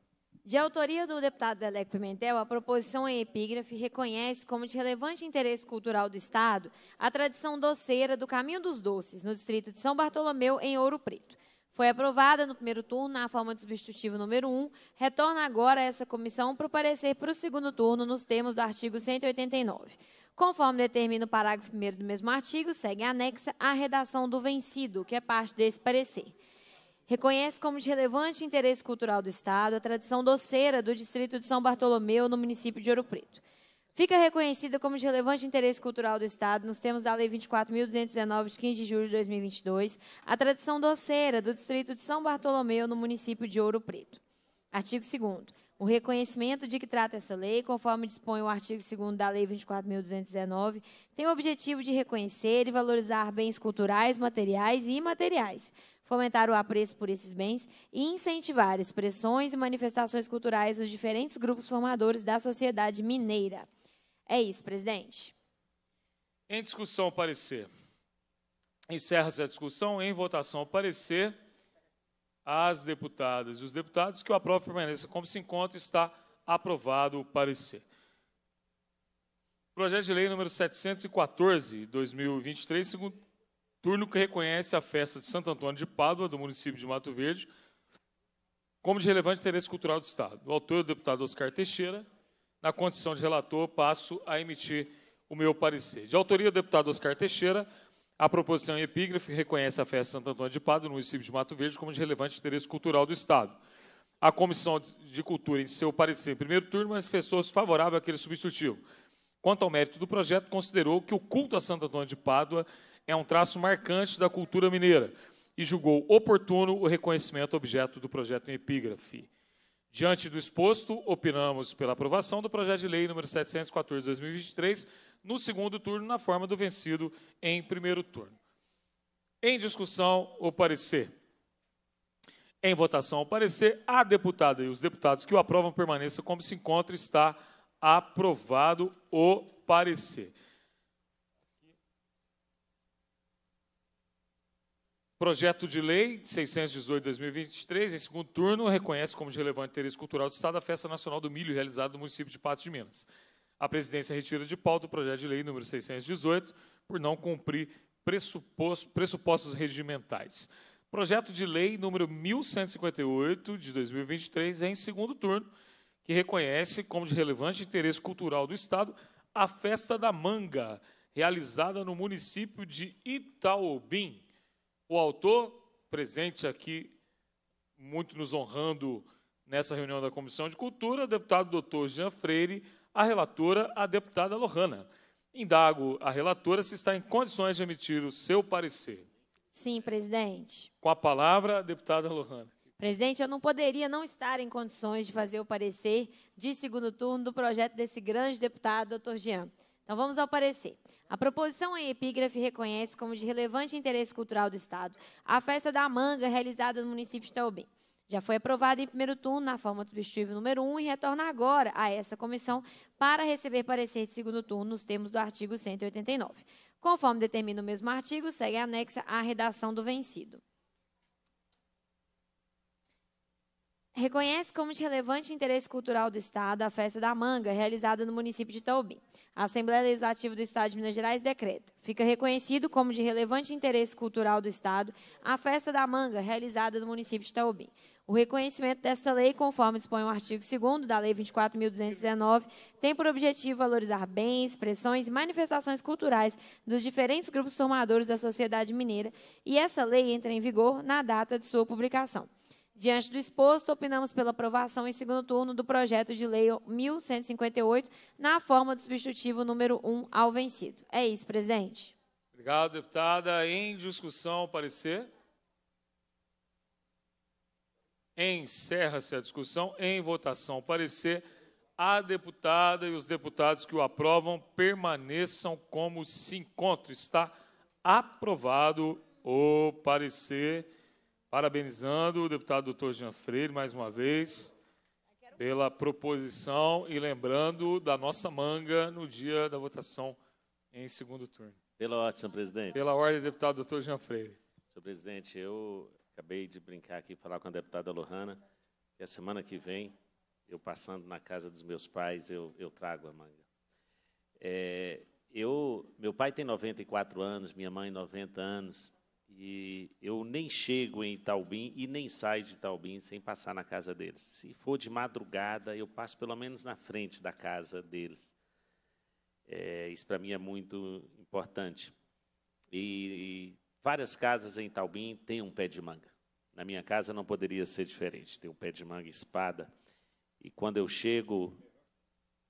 De autoria do deputado Leleco Pimentel, a proposição em epígrafe reconhece como de relevante interesse cultural do Estado a tradição doceira do Caminho dos Doces, no distrito de São Bartolomeu, em Ouro Preto. Foi aprovada no primeiro turno na forma do substitutivo número 1. Retorna agora essa comissão para o parecer para o segundo turno nos termos do artigo 189. Conforme determina o parágrafo 1 do mesmo artigo, segue anexa a redação do vencido, que é parte desse parecer. Reconhece como de relevante interesse cultural do Estado a tradição doceira do distrito de São Bartolomeu, no município de Ouro Preto. Fica reconhecida como de relevante interesse cultural do Estado nos termos da Lei 24.219, de 15 de julho de 2022, a tradição doceira do Distrito de São Bartolomeu, no município de Ouro Preto. Artigo 2 o reconhecimento de que trata essa lei, conforme dispõe o artigo 2 da Lei 24.219, tem o objetivo de reconhecer e valorizar bens culturais, materiais e imateriais, fomentar o apreço por esses bens e incentivar expressões e manifestações culturais dos diferentes grupos formadores da sociedade mineira. É isso, presidente. Em discussão, parecer. Encerra-se a discussão. Em votação, parecer. As deputadas e os deputados que o aprovem permaneça como se encontra, está aprovado o parecer. Projeto de lei número 714, 2023, segundo turno que reconhece a festa de Santo Antônio de Pádua, do município de Mato Verde, como de relevante interesse cultural do Estado. O autor é o deputado Oscar Teixeira, na condição de relator, passo a emitir o meu parecer. De autoria do deputado Oscar Teixeira, a proposição em é epígrafe reconhece a festa Santo Antônio de Padre no município de Mato Verde como de relevante interesse cultural do Estado. A Comissão de Cultura, em seu parecer em primeiro turno, manifestou-se favorável àquele substitutivo. Quanto ao mérito do projeto, considerou que o culto a Santo Antônio de Pádua é um traço marcante da cultura mineira e julgou oportuno o reconhecimento objeto do projeto em epígrafe. Diante do exposto, opinamos pela aprovação do projeto de lei número 714 de 2023, no segundo turno, na forma do vencido em primeiro turno. Em discussão, o parecer. Em votação, o parecer, a deputada e os deputados que o aprovam permaneçam como se encontra, está aprovado o parecer. Projeto de Lei 618-2023, em segundo turno, reconhece como de relevante interesse cultural do Estado a Festa Nacional do Milho, realizada no município de Patos de Minas. A presidência retira de pauta o projeto de lei número 618, por não cumprir pressupostos, pressupostos regimentais. Projeto de lei número 1158, de 2023, é em segundo turno, que reconhece como de relevante interesse cultural do Estado a Festa da Manga, realizada no município de Itaobim. O autor, presente aqui, muito nos honrando nessa reunião da Comissão de Cultura, deputado doutor Jean Freire, a relatora, a deputada Lohana. Indago a relatora se está em condições de emitir o seu parecer. Sim, presidente. Com a palavra, a deputada Lohana. Presidente, eu não poderia não estar em condições de fazer o parecer de segundo turno do projeto desse grande deputado, doutor Jean. Então vamos ao parecer. A proposição em epígrafe reconhece como de relevante interesse cultural do Estado a festa da manga realizada no município de Taubim. Já foi aprovada em primeiro turno na forma do substitutivo número 1 e retorna agora a essa comissão para receber parecer de segundo turno nos termos do artigo 189. Conforme determina o mesmo artigo, segue anexa a redação do vencido. Reconhece como de relevante interesse cultural do Estado a festa da manga realizada no município de Taubim a Assembleia Legislativa do Estado de Minas Gerais decreta: fica reconhecido como de relevante interesse cultural do Estado a festa da manga realizada no município de Taubim. O reconhecimento desta lei, conforme dispõe o artigo 2 da Lei 24.219, tem por objetivo valorizar bens, expressões e manifestações culturais dos diferentes grupos formadores da sociedade mineira, e essa lei entra em vigor na data de sua publicação. Diante do exposto, opinamos pela aprovação em segundo turno do projeto de lei 1158, na forma do substitutivo número 1 ao vencido. É isso, presidente. Obrigado, deputada. Em discussão, parecer. Encerra-se a discussão. Em votação, parecer. A deputada e os deputados que o aprovam permaneçam como se encontram. Está aprovado o parecer. Parabenizando o deputado doutor Jean Freire, mais uma vez, pela proposição e lembrando da nossa manga no dia da votação em segundo turno. Pela ordem, senhor presidente. Pela ordem, deputado doutor Jean Freire. Senhor presidente, eu acabei de brincar aqui, falar com a deputada Lohana, que a semana que vem, eu passando na casa dos meus pais, eu, eu trago a manga. É, eu, meu pai tem 94 anos, minha mãe 90 anos, e eu nem chego em Taubim e nem saio de Taubim sem passar na casa deles. Se for de madrugada, eu passo pelo menos na frente da casa deles. É, isso para mim é muito importante. E, várias casas em Taubim têm um pé de manga. Na minha casa não poderia ser diferente. Tem um pé de manga espada. E quando eu chego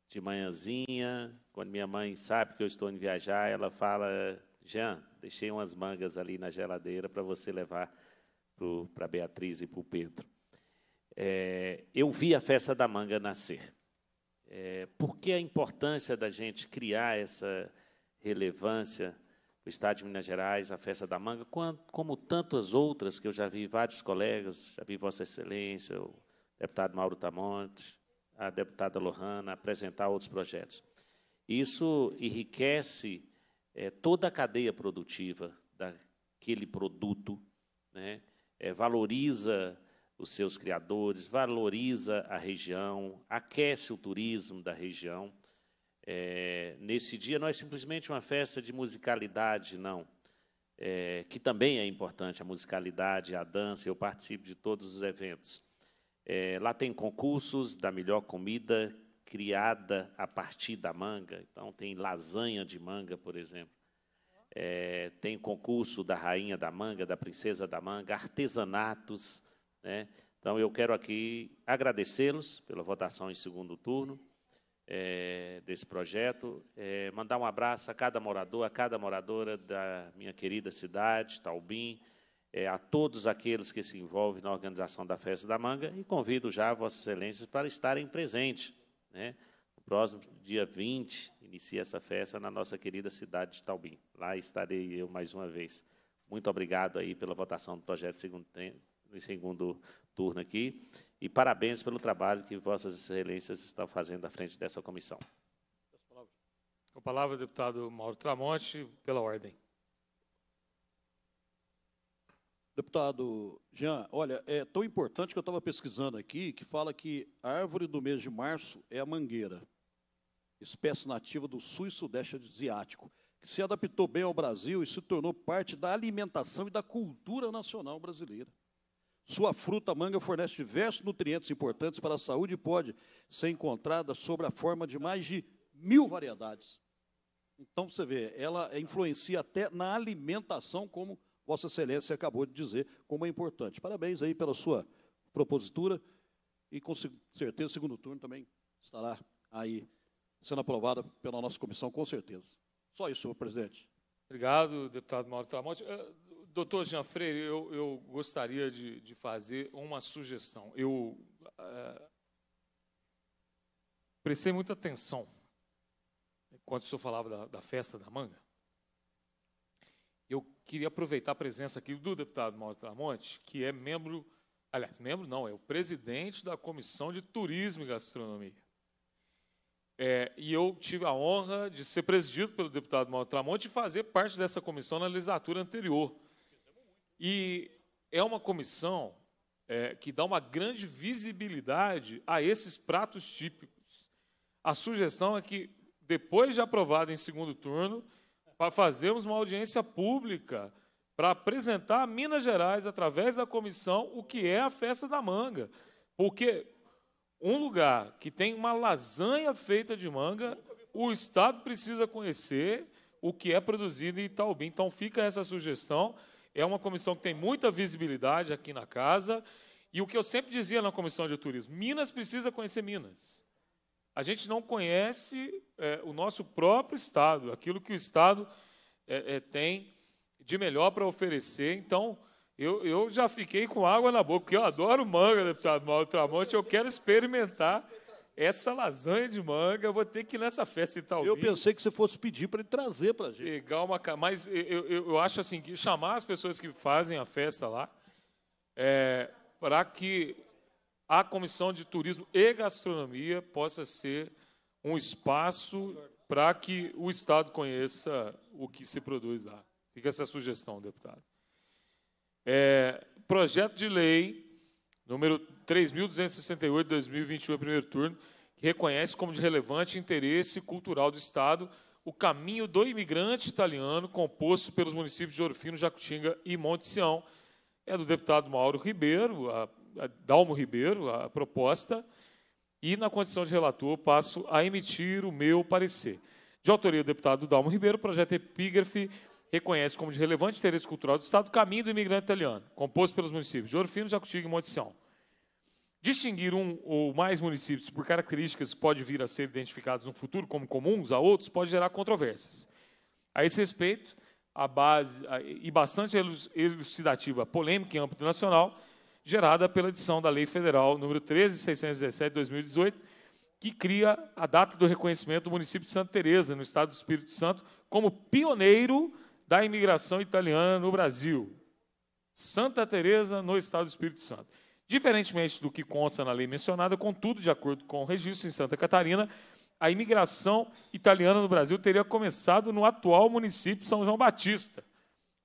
de manhãzinha, quando minha mãe sabe que eu estou em viajar, ela fala: Jean, deixei umas mangas ali na geladeira para você levar para Beatriz e para o Pedro. É, eu vi a festa da manga nascer. É, por que a importância da gente criar essa relevância no Estado de Minas Gerais, a Festa da Manga, como tantas outras que eu já vi vários colegas, já vi Vossa Excelência, o deputado Mauro Tamonte, a deputada Lohana apresentar outros projetos. Isso enriquece é, toda a cadeia produtiva daquele produto, né, é, valoriza os seus criadores, valoriza a região, aquece o turismo da região. É, nesse dia não é simplesmente uma festa de musicalidade, não. É, que também é importante a musicalidade, a dança, eu participo de todos os eventos. É, lá tem concursos da melhor comida criada a partir da manga. Então, tem lasanha de manga, por exemplo. É, tem concurso da rainha da manga, da princesa da manga, artesanatos. Né? Então, eu quero aqui agradecê-los pela votação em segundo turno é, desse projeto. É, mandar um abraço a cada morador, a cada moradora da minha querida cidade, Taubim. É, a todos aqueles que se envolvem na organização da Festa da Manga e convido já Vossas Excelências para estarem presentes né? No próximo dia 20, inicia essa festa na nossa querida cidade de Taubim. Lá estarei eu mais uma vez. Muito obrigado aí pela votação do projeto segundo, no segundo turno aqui. E parabéns pelo trabalho que Vossas Excelências estão fazendo à frente dessa comissão. Com a palavra, o deputado Mauro Tramonte, pela ordem. Deputado Jean, olha, é tão importante que eu estava pesquisando aqui, que fala que a árvore do mês de março é a mangueira, espécie nativa do sul e sudeste asiático, que se adaptou bem ao Brasil e se tornou parte da alimentação e da cultura nacional brasileira. Sua fruta manga fornece diversos nutrientes importantes para a saúde e pode ser encontrada sob a forma de mais de mil variedades. Então, você vê, ela influencia até na alimentação como Vossa Excelência acabou de dizer como é importante. Parabéns aí pela sua propositura e com certeza o segundo turno também estará aí sendo aprovada pela nossa comissão, com certeza. Só isso, senhor presidente. Obrigado, deputado Mauro Tramonte. Eh, doutor Jean Freire, eu, eu gostaria de, de, fazer uma sugestão. Eu eh, prestei muita atenção enquanto o senhor falava da, da festa da manga eu queria aproveitar a presença aqui do deputado Mauro Tramonte, que é membro, aliás, membro não, é o presidente da Comissão de Turismo e Gastronomia. É, e eu tive a honra de ser presidido pelo deputado Mauro Tramonte e fazer parte dessa comissão na legislatura anterior. E é uma comissão é, que dá uma grande visibilidade a esses pratos típicos. A sugestão é que, depois de aprovado em segundo turno, para fazermos uma audiência pública para apresentar a Minas Gerais, através da comissão, o que é a festa da manga. Porque um lugar que tem uma lasanha feita de manga, o Estado precisa conhecer o que é produzido em Itaubim. Então, fica essa sugestão. É uma comissão que tem muita visibilidade aqui na casa. E o que eu sempre dizia na comissão de turismo: Minas precisa conhecer Minas a gente não conhece é, o nosso próprio Estado, aquilo que o Estado é, é, tem de melhor para oferecer. Então, eu, eu, já fiquei com água na boca, porque eu adoro manga, deputado Maltramonte, eu quero experimentar essa lasanha de manga, eu vou ter que ir nessa festa e tal. Eu pensei que você fosse pedir para ele trazer para a gente. Legal, mas eu, eu, eu, acho assim, que chamar as pessoas que fazem a festa lá, é, para que a Comissão de Turismo e Gastronomia possa ser um espaço para que o Estado conheça o que se produz lá. Fica essa sugestão, deputado. É, projeto de lei número 3.268, 2021, primeiro turno, que reconhece como de relevante interesse cultural do Estado o caminho do imigrante italiano composto pelos municípios de Orofino, Jacutinga e Monte Sião. É do deputado Mauro Ribeiro, a Dalmo Ribeiro a proposta e, na condição de relator, passo a emitir o meu parecer. De autoria do deputado Dalmo Ribeiro, o projeto Epígrafe reconhece como de relevante interesse cultural do Estado o caminho do imigrante italiano, composto pelos municípios de Orfino Fino, Jacutinga e Montição. Distinguir um ou mais municípios por características que podem vir a ser identificados no futuro como comuns a outros pode gerar controvérsias. A esse respeito, a base, e bastante elucidativa polêmica em âmbito nacional, gerada pela edição da Lei Federal número 13617 de 2018, que cria a data do reconhecimento do município de Santa Teresa, no estado do Espírito Santo, como pioneiro da imigração italiana no Brasil. Santa Teresa no estado do Espírito Santo. Diferentemente do que consta na lei mencionada, contudo, de acordo com o registro em Santa Catarina, a imigração italiana no Brasil teria começado no atual município São João Batista,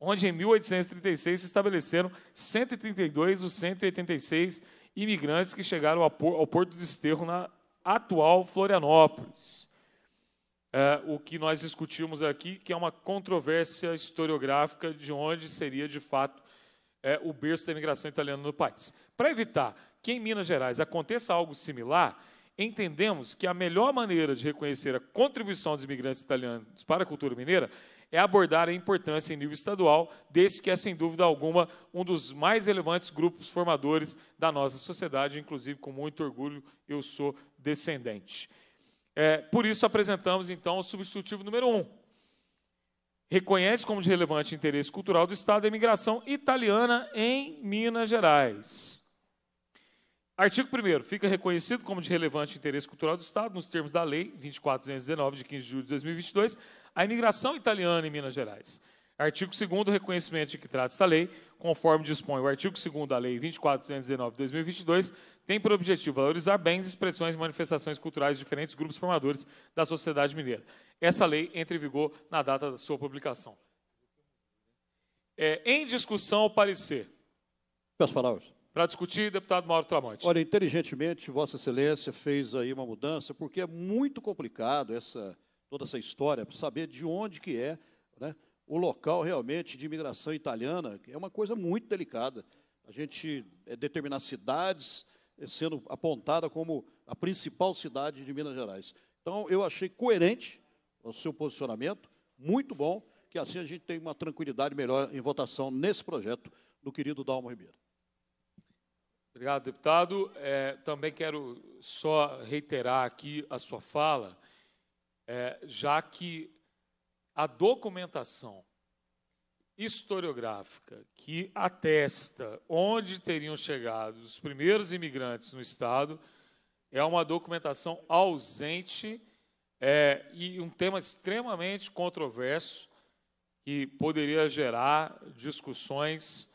onde em 1836 se estabeleceram 132 dos 186 imigrantes que chegaram ao Porto de Esterro, na atual Florianópolis. É, o que nós discutimos aqui, que é uma controvérsia historiográfica de onde seria, de fato, é, o berço da imigração italiana no país. Para evitar que em Minas Gerais aconteça algo similar, entendemos que a melhor maneira de reconhecer a contribuição dos imigrantes italianos para a cultura mineira é abordar a importância em nível estadual desse que é, sem dúvida alguma, um dos mais relevantes grupos formadores da nossa sociedade, inclusive, com muito orgulho, eu sou descendente. É, por isso, apresentamos, então, o substitutivo número um. Reconhece como de relevante interesse cultural do Estado a imigração italiana em Minas Gerais. Artigo 1 Fica reconhecido como de relevante interesse cultural do Estado, nos termos da Lei 2419, de 15 de julho de 2022, a imigração italiana em Minas Gerais. Artigo 2 reconhecimento de que trata esta lei, conforme dispõe o artigo 2 da Lei 2419 de 2022, tem por objetivo valorizar bens, expressões e manifestações culturais de diferentes grupos formadores da sociedade mineira. Essa lei entra em vigor na data da sua publicação. É, em discussão, o parecer. Peço palavras. Para discutir, deputado Mauro Tramonte. Olha, inteligentemente, Vossa Excelência fez aí uma mudança, porque é muito complicado essa toda essa história, para saber de onde que é né, o local realmente de imigração italiana, que é uma coisa muito delicada. A gente é, determinar cidades é, sendo apontada como a principal cidade de Minas Gerais. Então, eu achei coerente o seu posicionamento, muito bom, que assim a gente tem uma tranquilidade melhor em votação nesse projeto do querido Dalmo Ribeiro. Obrigado, deputado. É, também quero só reiterar aqui a sua fala é, já que a documentação historiográfica que atesta onde teriam chegado os primeiros imigrantes no Estado é uma documentação ausente é, e um tema extremamente controverso que poderia gerar discussões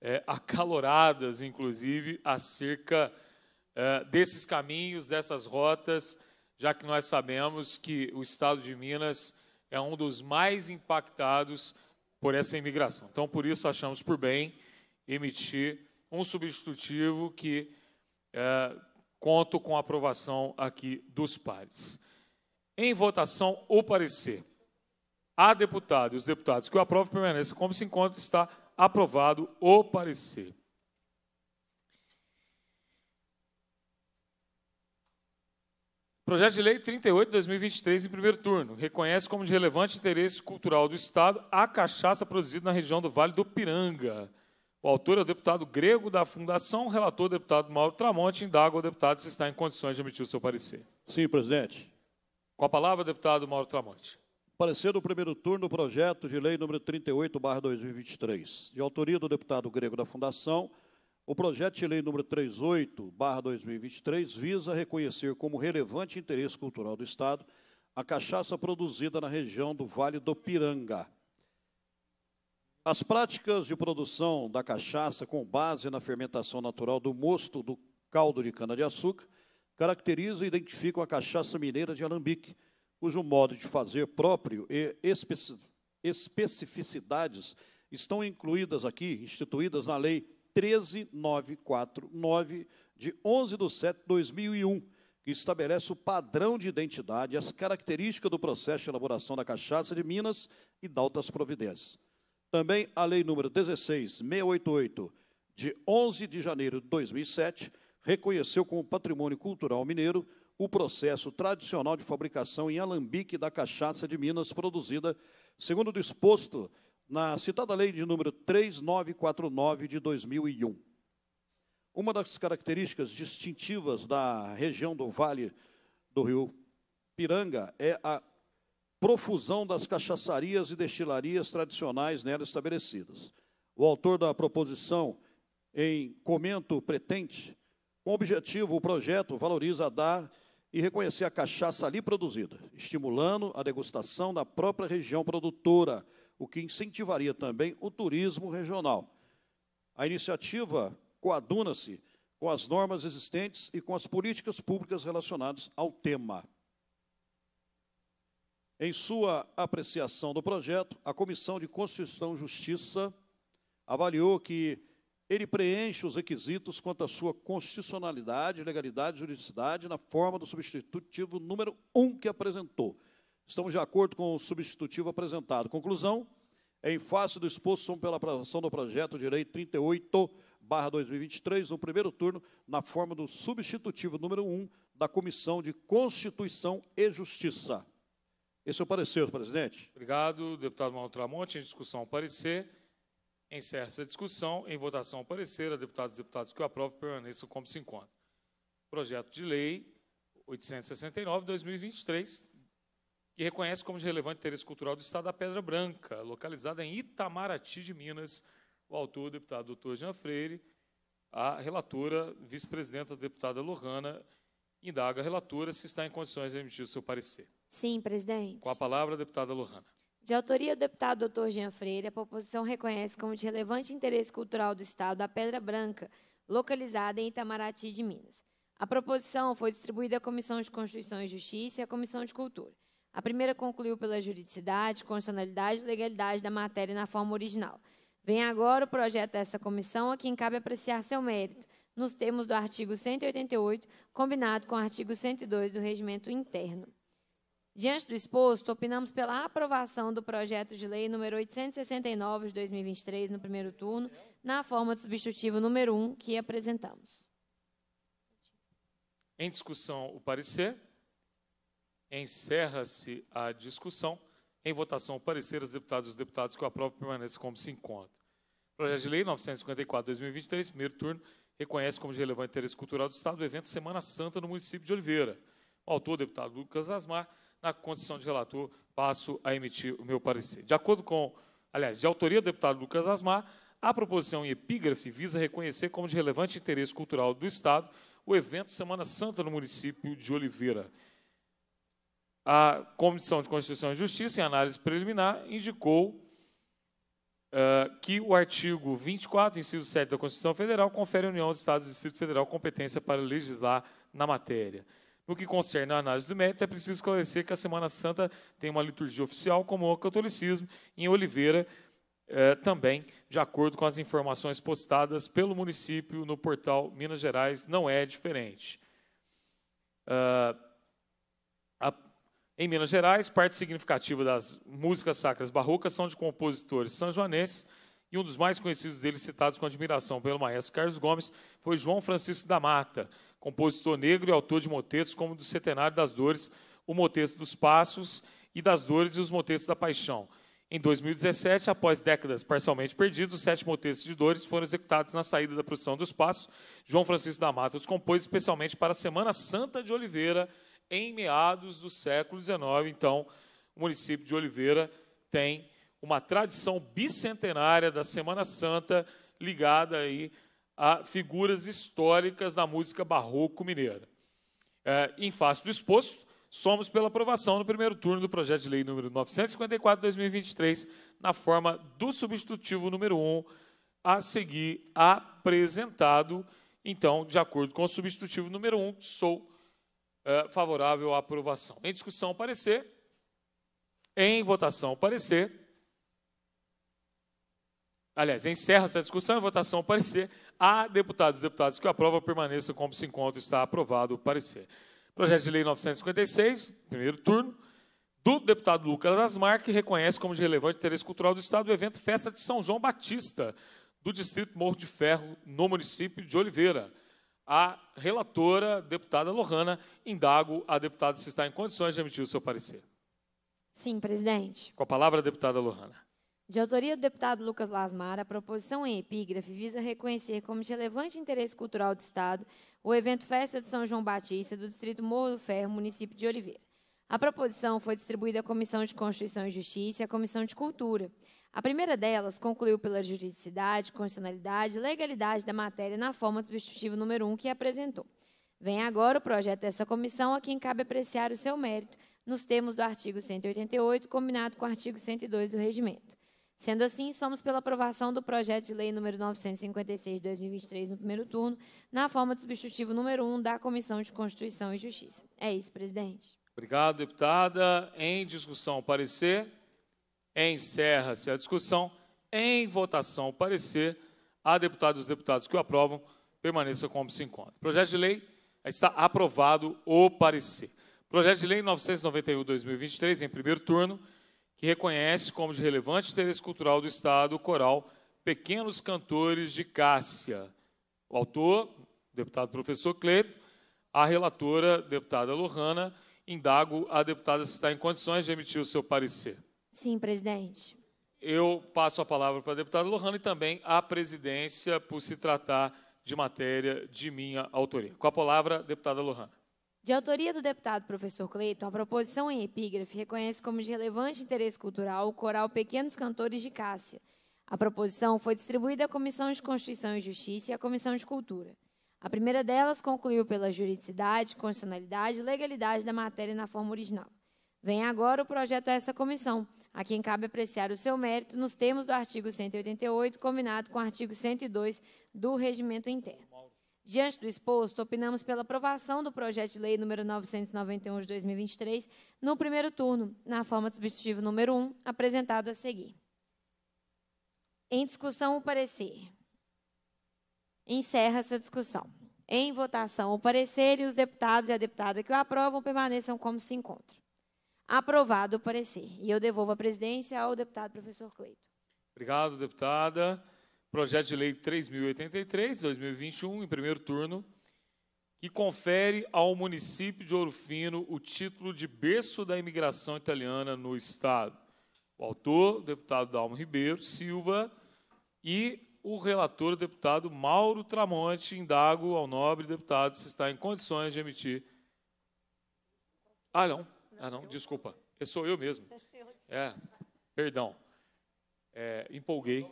é, acaloradas, inclusive, acerca é, desses caminhos, dessas rotas já que nós sabemos que o estado de Minas é um dos mais impactados por essa imigração. Então, por isso, achamos por bem emitir um substitutivo que é, conto com a aprovação aqui dos pares. Em votação, o parecer. A deputada e os deputados que o aprovam permanecem como se encontra, está aprovado o parecer. Projeto de Lei 38 de 2023, em primeiro turno, reconhece como de relevante interesse cultural do Estado a cachaça produzida na região do Vale do Piranga. O autor é o deputado grego da Fundação, relator é o deputado Mauro Tramonte, indaga o deputado se está em condições de emitir o seu parecer. Sim, presidente. Com a palavra, deputado Mauro Tramonte. Parecer do primeiro turno do projeto de lei número 38, 2023, de autoria do deputado grego da Fundação, o projeto de lei número 38, 2023, visa reconhecer como relevante interesse cultural do Estado a cachaça produzida na região do Vale do Piranga. As práticas de produção da cachaça com base na fermentação natural do mosto do caldo de cana-de-açúcar caracterizam e identificam a cachaça mineira de alambique, cujo modo de fazer próprio e especificidades estão incluídas aqui, instituídas na lei 13949, de 11 de setembro de 2001, que estabelece o padrão de identidade, as características do processo de elaboração da cachaça de Minas e da altas providências. Também a Lei número 16688, de 11 de janeiro de 2007, reconheceu como patrimônio cultural mineiro o processo tradicional de fabricação em alambique da cachaça de Minas produzida, segundo o disposto na citada lei de número 3949 de 2001. Uma das características distintivas da região do Vale do Rio Piranga é a profusão das cachaçarias e destilarias tradicionais nela estabelecidas. O autor da proposição, em comento pretente, com objetivo, o projeto valoriza dar e reconhecer a cachaça ali produzida, estimulando a degustação da própria região produtora, o que incentivaria também o turismo regional. A iniciativa coaduna-se com as normas existentes e com as políticas públicas relacionadas ao tema. Em sua apreciação do projeto, a Comissão de Constituição e Justiça avaliou que ele preenche os requisitos quanto à sua constitucionalidade, legalidade e juridicidade na forma do substitutivo número 1 um que apresentou. Estamos de acordo com o substitutivo apresentado. Conclusão: em face do exposto, somos pela aprovação do projeto de lei 38 2023, no primeiro turno, na forma do substitutivo número 1 da Comissão de Constituição e Justiça. Esse é o parecer, presidente. Obrigado, deputado Manuel Tramonte. Em discussão, parecer. Encerra essa discussão. Em votação, parecer. A deputados e deputados que o aprovam permaneçam como se encontra. Projeto de lei 869-2023 que reconhece como de relevante interesse cultural do Estado a Pedra Branca, localizada em Itamaraty de Minas. O autor, o deputado doutor Jean Freire, a relatora, vice-presidenta, deputada Lohana, indaga a relatora se está em condições de emitir o seu parecer. Sim, presidente. Com a palavra, a deputada Lohana. De autoria do deputado doutor Jean Freire, a proposição reconhece como de relevante interesse cultural do Estado a Pedra Branca, localizada em Itamaraty de Minas. A proposição foi distribuída à Comissão de Constituição e Justiça e à Comissão de Cultura. A primeira concluiu pela juridicidade, constitucionalidade e legalidade da matéria na forma original. Vem agora o projeto dessa comissão a quem cabe apreciar seu mérito, nos termos do artigo 188, combinado com o artigo 102 do Regimento Interno. Diante do exposto, opinamos pela aprovação do projeto de lei número 869 de 2023, no primeiro turno, na forma de substitutivo número 1 que apresentamos. Em discussão, o parecer. Encerra-se a discussão. Em votação, parecer as deputadas e os deputados que o aprovam permanece como se encontra. Projeto de Lei 954-2023, primeiro turno, reconhece como de relevante interesse cultural do Estado o evento Semana Santa no município de Oliveira. O autor, deputado Lucas Asmar, na condição de relator, passo a emitir o meu parecer. De acordo com, aliás, de autoria do deputado Lucas Asmar, a proposição em epígrafe visa reconhecer como de relevante interesse cultural do Estado o evento Semana Santa no município de Oliveira a Comissão de Constituição e Justiça, em análise preliminar, indicou uh, que o artigo 24, inciso 7 da Constituição Federal, confere à União aos Estados e Distrito Federal competência para legislar na matéria. No que concerne a análise do mérito, é preciso esclarecer que a Semana Santa tem uma liturgia oficial, como o catolicismo, em Oliveira, eh, também, de acordo com as informações postadas pelo município no portal Minas Gerais, não é diferente. Uh, em Minas Gerais, parte significativa das músicas sacras barrocas são de compositores sanjoanenses, e um dos mais conhecidos deles, citados com admiração pelo maestro Carlos Gomes, foi João Francisco da Mata, compositor negro e autor de motetos como do Centenário das Dores, o Moteto dos Passos e das Dores e os Motetos da Paixão. Em 2017, após décadas parcialmente perdidas, os sete motetes de dores foram executados na saída da procissão dos Passos. João Francisco da Mata os compôs especialmente para a Semana Santa de Oliveira, em meados do século XIX. Então, o município de Oliveira tem uma tradição bicentenária da Semana Santa ligada aí a figuras históricas da música barroco mineira. É, em face do exposto, somos pela aprovação no primeiro turno do projeto de lei número 954/2023, na forma do substitutivo número 1 a seguir apresentado. Então, de acordo com o substitutivo número 1, sou eh, favorável à aprovação. Em discussão, parecer. Em votação, parecer. Aliás, encerra essa discussão em votação, parecer. há deputados e deputados que aprovam, permaneça como se encontra, está aprovado o parecer. Projeto de Lei 956, primeiro turno, do deputado Lucas Asmar, que reconhece como de relevante interesse cultural do Estado o evento Festa de São João Batista, do Distrito Morro de Ferro, no município de Oliveira a relatora, deputada Lohana, indago a deputada se está em condições de emitir o seu parecer. Sim, presidente. Com a palavra, a deputada Lohana. De autoria do deputado Lucas Lasmar, a proposição em epígrafe visa reconhecer como de relevante interesse cultural do Estado o evento Festa de São João Batista do Distrito Morro do Ferro, município de Oliveira. A proposição foi distribuída à Comissão de Constituição e Justiça e à Comissão de Cultura. A primeira delas concluiu pela juridicidade, constitucionalidade e legalidade da matéria na forma do substitutivo número 1 um que apresentou. Vem agora o projeto dessa comissão a quem cabe apreciar o seu mérito nos termos do artigo 188, combinado com o artigo 102 do regimento. Sendo assim, somos pela aprovação do projeto de lei número 956 de 2023 no primeiro turno, na forma do substitutivo número 1 um da Comissão de Constituição e Justiça. É isso, presidente. Obrigado, deputada. Em discussão, parecer. Encerra-se a discussão. Em votação, o parecer, a deputados e os deputados que o aprovam permaneça como se encontra. Projeto de lei está aprovado o parecer. Projeto de lei 991-2023, em primeiro turno, que reconhece como de relevante interesse cultural do Estado o coral Pequenos Cantores de Cássia. O autor, deputado professor Cleito, a relatora, deputada Lohana, indago a deputada se está em condições de emitir o seu parecer. Sim, presidente. Eu passo a palavra para a deputada Lohana e também à presidência por se tratar de matéria de minha autoria. Com a palavra, deputada Lohana. De autoria do deputado professor Cleiton, a proposição em epígrafe reconhece como de relevante interesse cultural o coral Pequenos Cantores de Cássia. A proposição foi distribuída à Comissão de Constituição e Justiça e à Comissão de Cultura. A primeira delas concluiu pela juridicidade, constitucionalidade e legalidade da matéria na forma original. Vem agora o projeto a essa comissão, a quem cabe apreciar o seu mérito nos termos do artigo 188, combinado com o artigo 102 do Regimento Interno. Diante do exposto, opinamos pela aprovação do projeto de lei número 991 de 2023, no primeiro turno, na forma do substitutivo número 1, apresentado a seguir. Em discussão, o parecer. encerra essa discussão. Em votação, o parecer e os deputados e a deputada que o aprovam permaneçam como se encontram aprovado o parecer. E eu devolvo a presidência ao deputado professor Cleito. Obrigado, deputada. Projeto de Lei 3083, 2021, em primeiro turno, que confere ao município de Ouro Fino o título de berço da imigração italiana no Estado. O autor, o deputado Dalmo Ribeiro Silva, e o relator, o deputado Mauro Tramonte, indago ao nobre deputado se está em condições de emitir. Ah, não. Ah, não, desculpa. Eu sou eu mesmo. É, perdão. É, empolguei.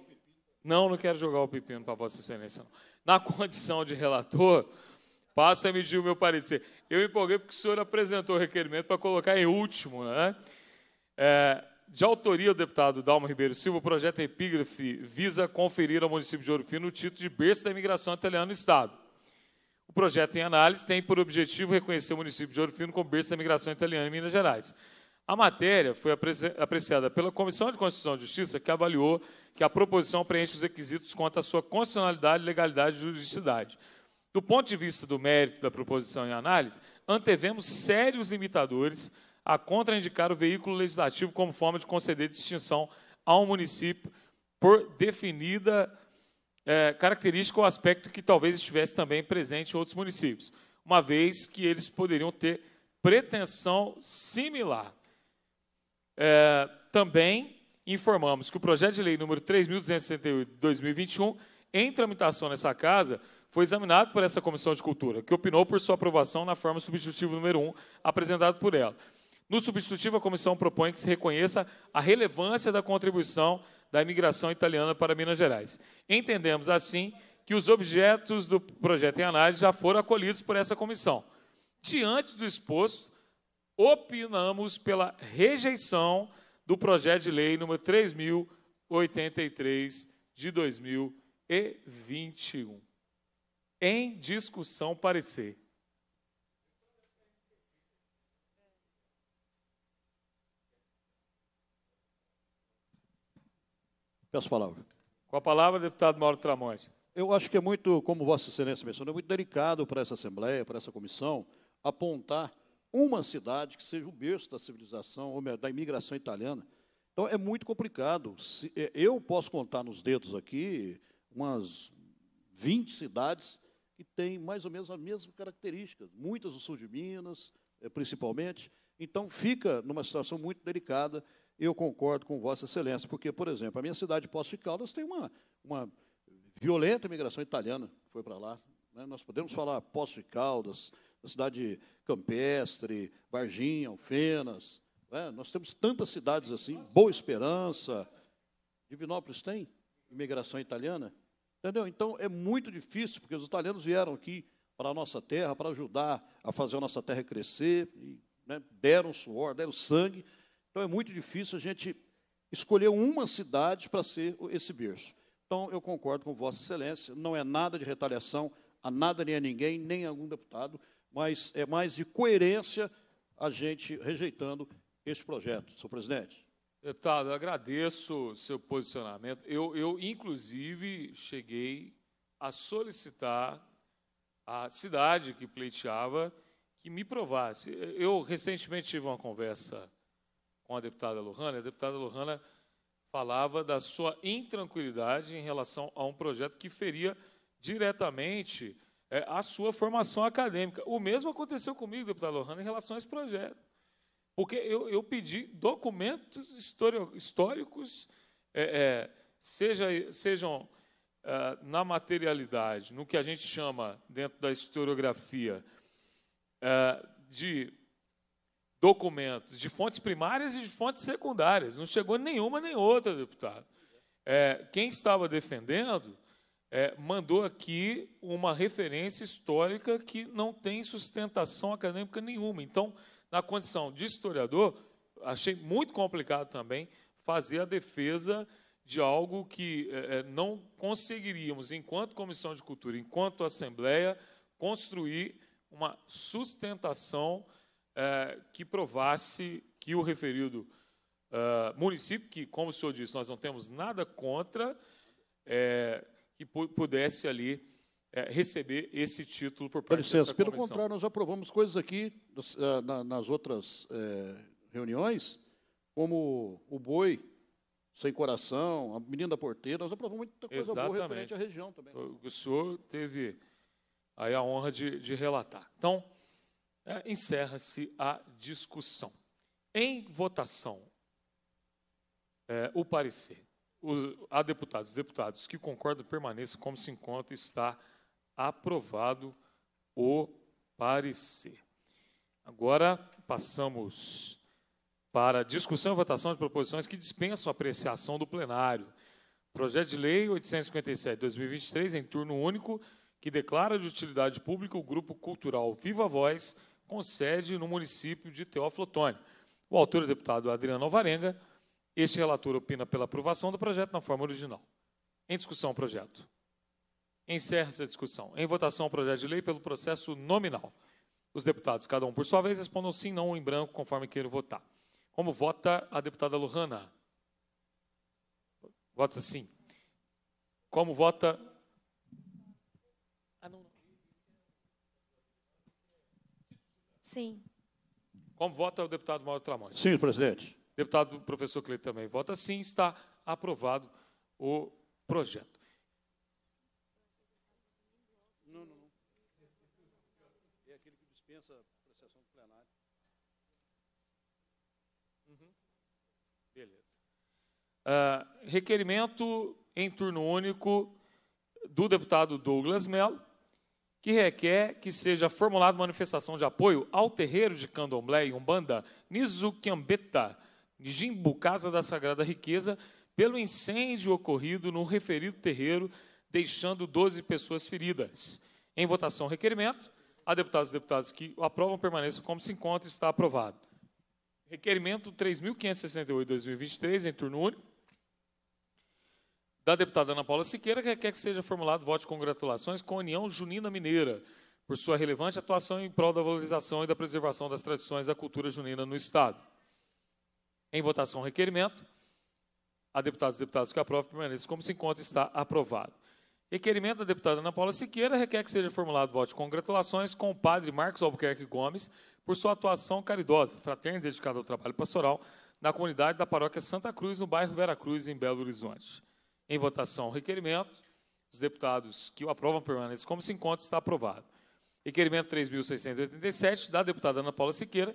Não, não quero jogar o pepino para Vossa Excelência. Não. Na [laughs] condição de relator, passa a medir o meu parecer. Eu empolguei porque o senhor apresentou o requerimento para colocar em último, né? É, de autoria do deputado Dalma Ribeiro Silva, o projeto Epígrafe visa conferir ao município de Ouro Fino o título de berço da imigração italiana no Estado. O projeto em análise tem por objetivo reconhecer o município de Orofino como berço da migração italiana em Minas Gerais. A matéria foi apreciada pela Comissão de Constituição e Justiça, que avaliou que a proposição preenche os requisitos quanto à sua constitucionalidade, legalidade e juridicidade. Do ponto de vista do mérito da proposição em análise, antevemos sérios limitadores a contraindicar o veículo legislativo como forma de conceder distinção a um município por definida é, característica ou aspecto que talvez estivesse também presente em outros municípios, uma vez que eles poderiam ter pretensão similar. É, também informamos que o projeto de lei número 3.268 de 2021, em tramitação nessa casa, foi examinado por essa Comissão de Cultura, que opinou por sua aprovação na forma substitutiva número 1, apresentado por ela. No substitutivo, a comissão propõe que se reconheça a relevância da contribuição da imigração italiana para Minas Gerais. Entendemos, assim, que os objetos do projeto em análise já foram acolhidos por essa comissão. Diante do exposto, opinamos pela rejeição do projeto de lei número 3083 de 2021. Em discussão parecer. Peço palavra. Com a palavra, deputado Mauro Tramonte. Eu acho que é muito, como Vossa Excelência mencionou, muito delicado para essa Assembleia, para essa comissão, apontar uma cidade que seja o berço da civilização, ou da imigração italiana. Então, é muito complicado. É, eu posso contar nos dedos aqui umas 20 cidades que têm mais ou menos a mesma característica, muitas do sul de Minas, eh, principalmente. Então, fica numa situação muito delicada eu concordo com Vossa Excelência, porque, por exemplo, a minha cidade, Poço de Caldas, tem uma, uma violenta imigração italiana que foi para lá. Né? Nós podemos falar Poço de Caldas, a cidade campestre, Varginha, Alfenas. Né? Nós temos tantas cidades assim, Boa Esperança. Divinópolis tem imigração italiana. Entendeu? Então, é muito difícil, porque os italianos vieram aqui para a nossa terra, para ajudar a fazer a nossa terra crescer, e, né, deram suor, deram sangue, então é muito difícil a gente escolher uma cidade para ser esse berço. Então eu concordo com Vossa Excelência, não é nada de retaliação a nada nem a ninguém, nem a algum deputado, mas é mais de coerência a gente rejeitando este projeto. Senhor presidente. Deputado, agradeço seu posicionamento. Eu, eu, inclusive, cheguei a solicitar à cidade que pleiteava que me provasse. Eu recentemente tive uma conversa com a deputada Lohana, a deputada Lohana falava da sua intranquilidade em relação a um projeto que feria diretamente é, a sua formação acadêmica. O mesmo aconteceu comigo, deputada Lohana, em relação a esse projeto. Porque eu, eu pedi documentos históricos, é, é, seja, sejam é, na materialidade, no que a gente chama, dentro da historiografia, é, de documentos de fontes primárias e de fontes secundárias. Não chegou nenhuma nem outra, deputado. É, quem estava defendendo é, mandou aqui uma referência histórica que não tem sustentação acadêmica nenhuma. Então, na condição de historiador, achei muito complicado também fazer a defesa de algo que é, é não conseguiríamos, enquanto Comissão de Cultura, enquanto Assembleia, construir uma sustentação é, que provasse que o referido é, município, que, como o senhor disse, nós não temos nada contra, é, que pudesse ali receber esse título por parte licença, dessa comissão. Pelo contrário, nós aprovamos coisas aqui nas outras reuniões, como o boi sem coração, a menina da porteira, nós aprovamos muita coisa Exatamente. boa referente à região também. O, o senhor teve aí a honra de, de relatar. Então, é, encerra-se a discussão. Em votação, é, o parecer. Os, a deputados, deputados que concordam permaneçam como se encontra, está aprovado o parecer. Agora passamos para discussão e votação de proposições que dispensam apreciação do plenário. Projeto de Lei 857-2023, em turno único, que declara de utilidade pública o Grupo Cultural Viva Voz, com sede no município de Teófilo Otoni. O autor é o deputado Adriano Alvarenga. Este relator opina pela aprovação do projeto na forma original. Em discussão, o projeto. Encerra-se a discussão. Em votação, o projeto de lei pelo processo nominal. Os deputados, cada um por sua vez, respondam sim, não ou em branco, conforme queiram votar. Como vota a deputada Lohana? Vota sim. Como vota Sim. Como vota o deputado Mauro Tramonte? Sim, presidente. Deputado professor Cleito também vota sim, está aprovado o projeto. Não, não, É aquele que dispensa a sessão uhum. Beleza. Uh, requerimento em turno único do deputado Douglas Mello que requer que seja formulada manifestação de apoio ao terreiro de candomblé e umbanda Nizuquiambeta, Jimbu, Casa da Sagrada Riqueza, pelo incêndio ocorrido no referido terreiro, deixando 12 pessoas feridas. Em votação, requerimento. A deputados e deputados que aprovam permaneçam como se encontra. Está aprovado. Requerimento 3.568-2023, em turno único da deputada Ana Paula Siqueira, que quer que seja formulado voto de congratulações com a União Junina Mineira, por sua relevante atuação em prol da valorização e da preservação das tradições da cultura junina no Estado. Em votação, requerimento. A deputados e deputados que aprovam permaneçam como se encontra está aprovado. Requerimento da deputada Ana Paula Siqueira requer que seja formulado voto de congratulações com o padre Marcos Albuquerque Gomes por sua atuação caridosa, fraterna e dedicada ao trabalho pastoral na comunidade da paróquia Santa Cruz, no bairro Vera Cruz, em Belo Horizonte. Em votação, o requerimento. Os deputados que o aprovam permanecem como se encontra, está aprovado. Requerimento 3.687, da deputada Ana Paula Siqueira,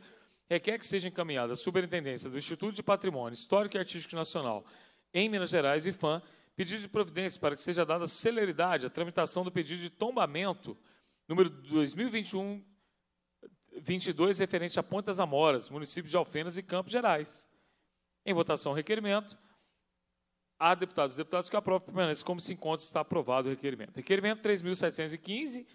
requer que seja encaminhada à Superintendência do Instituto de Patrimônio Histórico e Artístico Nacional em Minas Gerais, e FAM, pedido de providência para que seja dada celeridade à tramitação do pedido de tombamento número 2021 22 referente a Pontas Amoras, municípios de Alfenas e Campos Gerais. Em votação, requerimento a deputados e deputados que aprovam permanece como se encontra está aprovado o requerimento. Requerimento 3.715,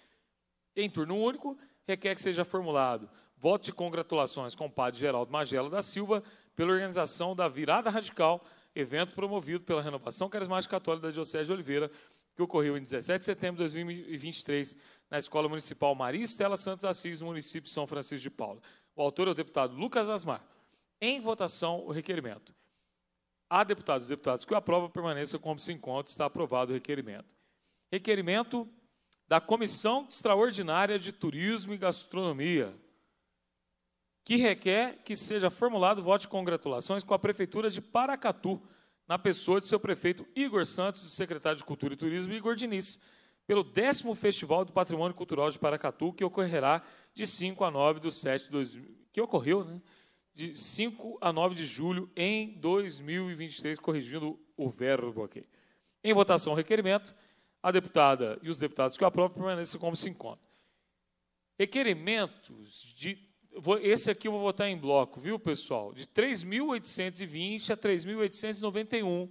em turno único, requer que seja formulado voto de congratulações com o padre Geraldo Magela da Silva pela organização da Virada Radical, evento promovido pela Renovação Carismática Católica da Diocese de Oliveira, que ocorreu em 17 de setembro de 2023 na Escola Municipal Maria Estela Santos Assis, no município de São Francisco de Paula. O autor é o deputado Lucas Asmar. Em votação, o requerimento. Há deputados e deputadas que o aprovam, permaneça como se encontra, está aprovado o requerimento. Requerimento da Comissão Extraordinária de Turismo e Gastronomia, que requer que seja formulado voto de congratulações com a Prefeitura de Paracatu, na pessoa de seu prefeito Igor Santos, do secretário de Cultura e Turismo Igor Diniz, pelo décimo Festival do Patrimônio Cultural de Paracatu, que ocorrerá de 5 a 9 do 7 de 2000, que ocorreu, né? de 5 a 9 de julho em 2023, corrigindo o verbo aqui. Em votação requerimento, a deputada e os deputados que o aprovam permaneçam como se encontram. Requerimentos de. Esse aqui eu vou votar em bloco, viu, pessoal? De 3.820 a 3.891,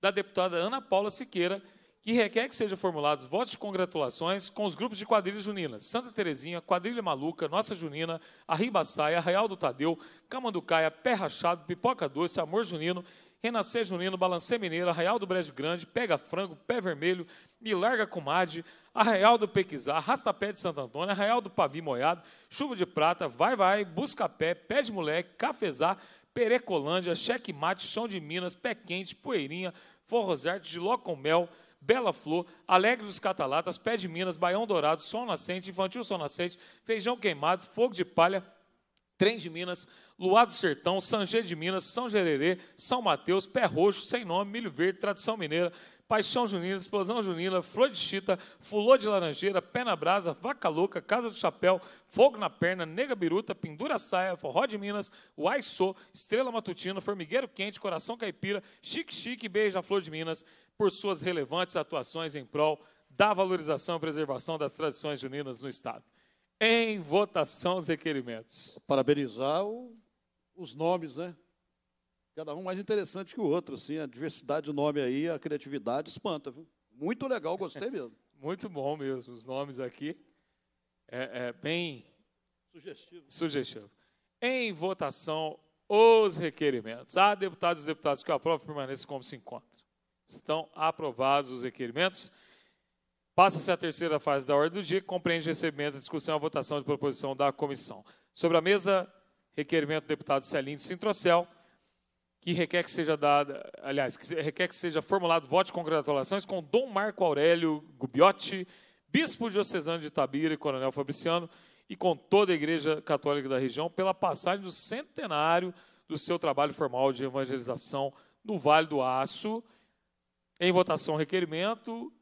da deputada Ana Paula Siqueira, que requer que sejam formulados votos de congratulações com os grupos de quadrilhas juninas, Santa Terezinha, Quadrilha Maluca, Nossa Junina, Arribaçaia, Arraial do Tadeu, Camanducaia, Pé Rachado, Pipoca Doce, Amor Junino, Renascer Junino, Balancê Mineiro, Arraial do Brejo Grande, Pega Frango, Pé Vermelho, Me Larga Comade, Arraial do Pequizá, Rastapé de Santo Antônio, Arraial do Pavi Moiado, Chuva de Prata, Vai Vai, Busca Pé, Pé de Moleque, Cafezá, Perecolândia, Cheque Mate, Chão de Minas, Pé Quente, Poeirinha, Forrosarte, Giló com Mel, Bela Flor, Alegre dos Catalatas, Pé de Minas, Baião Dourado, Sol Nascente, Infantil Sol Nascente, Feijão Queimado, Fogo de Palha, Trem de Minas, Luar do Sertão, Sangê de Minas, São Gererê, São Mateus, Pé Roxo, Sem Nome, Milho Verde, Tradição Mineira, Paixão Junina, Explosão Junina, Flor de Chita, Fulô de Laranjeira, Pé na Brasa, Vaca Louca, Casa do Chapéu, Fogo na Perna, Nega Biruta, Pendura Saia, Forró de Minas, Uaiçô, Estrela Matutina, Formigueiro Quente, Coração Caipira, Chique Chique, Beija Flor de Minas, por suas relevantes atuações em prol da valorização e preservação das tradições juninas no Estado. Em votação, os requerimentos. Parabenizar o, os nomes, né? Cada um mais interessante que o outro, assim, a diversidade de nome aí, a criatividade espanta, viu? Muito legal, gostei mesmo. [laughs] Muito bom mesmo, os nomes aqui. É, é bem... Sugestivo. Sugestivo. Em votação, os requerimentos. Há ah, deputados e deputadas que aprovam permaneçam como se encontra. Estão aprovados os requerimentos. Passa-se a terceira fase da ordem do dia, que compreende o recebimento, discussão e a votação de proposição da comissão. Sobre a mesa, requerimento do deputado Celinho Sintrocel, que requer que seja dada, aliás, que requer que seja formulado voto de congratulações com Dom Marco Aurélio Gubiotti, bispo diocesano de Itabira e coronel Fabriciano, e com toda a Igreja Católica da região, pela passagem do centenário do seu trabalho formal de evangelização no Vale do Aço, em votação, requerimento.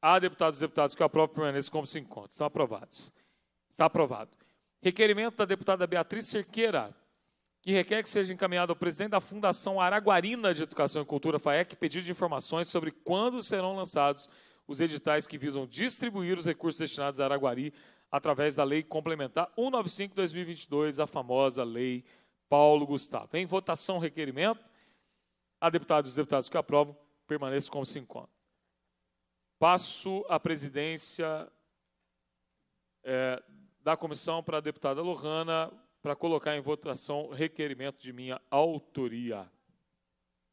Há deputados e deputados que aprovam permanece como se encontram. Estão aprovados. Está aprovado. Requerimento da deputada Beatriz Cerqueira, que requer que seja encaminhado ao presidente da Fundação Araguarina de Educação e Cultura, FAEC, pedido de informações sobre quando serão lançados os editais que visam distribuir os recursos destinados a Araguari através da Lei Complementar 195-2022, a famosa Lei Paulo Gustavo. Em votação, requerimento. Há deputados e deputados que aprovam, permaneça como se encontra. Passo a presidência é, da comissão para a deputada Lohana para colocar em votação requerimento de minha autoria.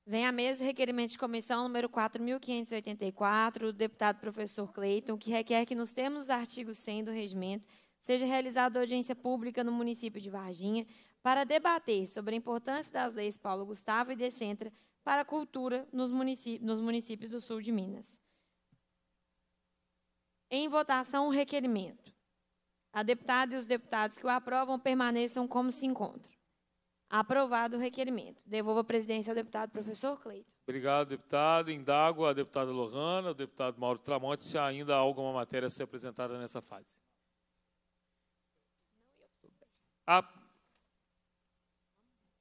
Vem à mesa o requerimento de comissão número 4.584, do deputado professor Cleiton, que requer que, nos termos do artigo 100 do regimento, seja realizada audiência pública no município de Varginha para debater sobre a importância das leis Paulo Gustavo e Decentra para a cultura nos, municípios, nos municípios do sul de Minas. Em votação, o requerimento. A deputada e os deputados que o aprovam permaneçam como se encontram. Aprovado o requerimento. Devolvo a presidência ao deputado professor Cleito. Obrigado, deputado. Indago a deputada Lohana, o deputado Mauro Tramonte, se ainda há alguma matéria a ser apresentada nessa fase. Ah,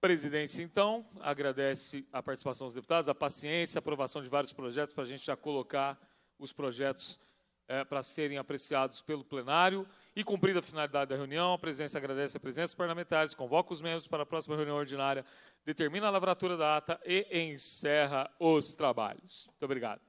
presidência, então, agradece a participação dos deputados, a paciência, a aprovação de vários projetos, para a gente já colocar os projetos é, para serem apreciados pelo plenário. E cumprida a finalidade da reunião, a presidência agradece a presença dos parlamentares, convoca os membros para a próxima reunião ordinária, determina a lavratura da ata e encerra os trabalhos. Muito obrigado.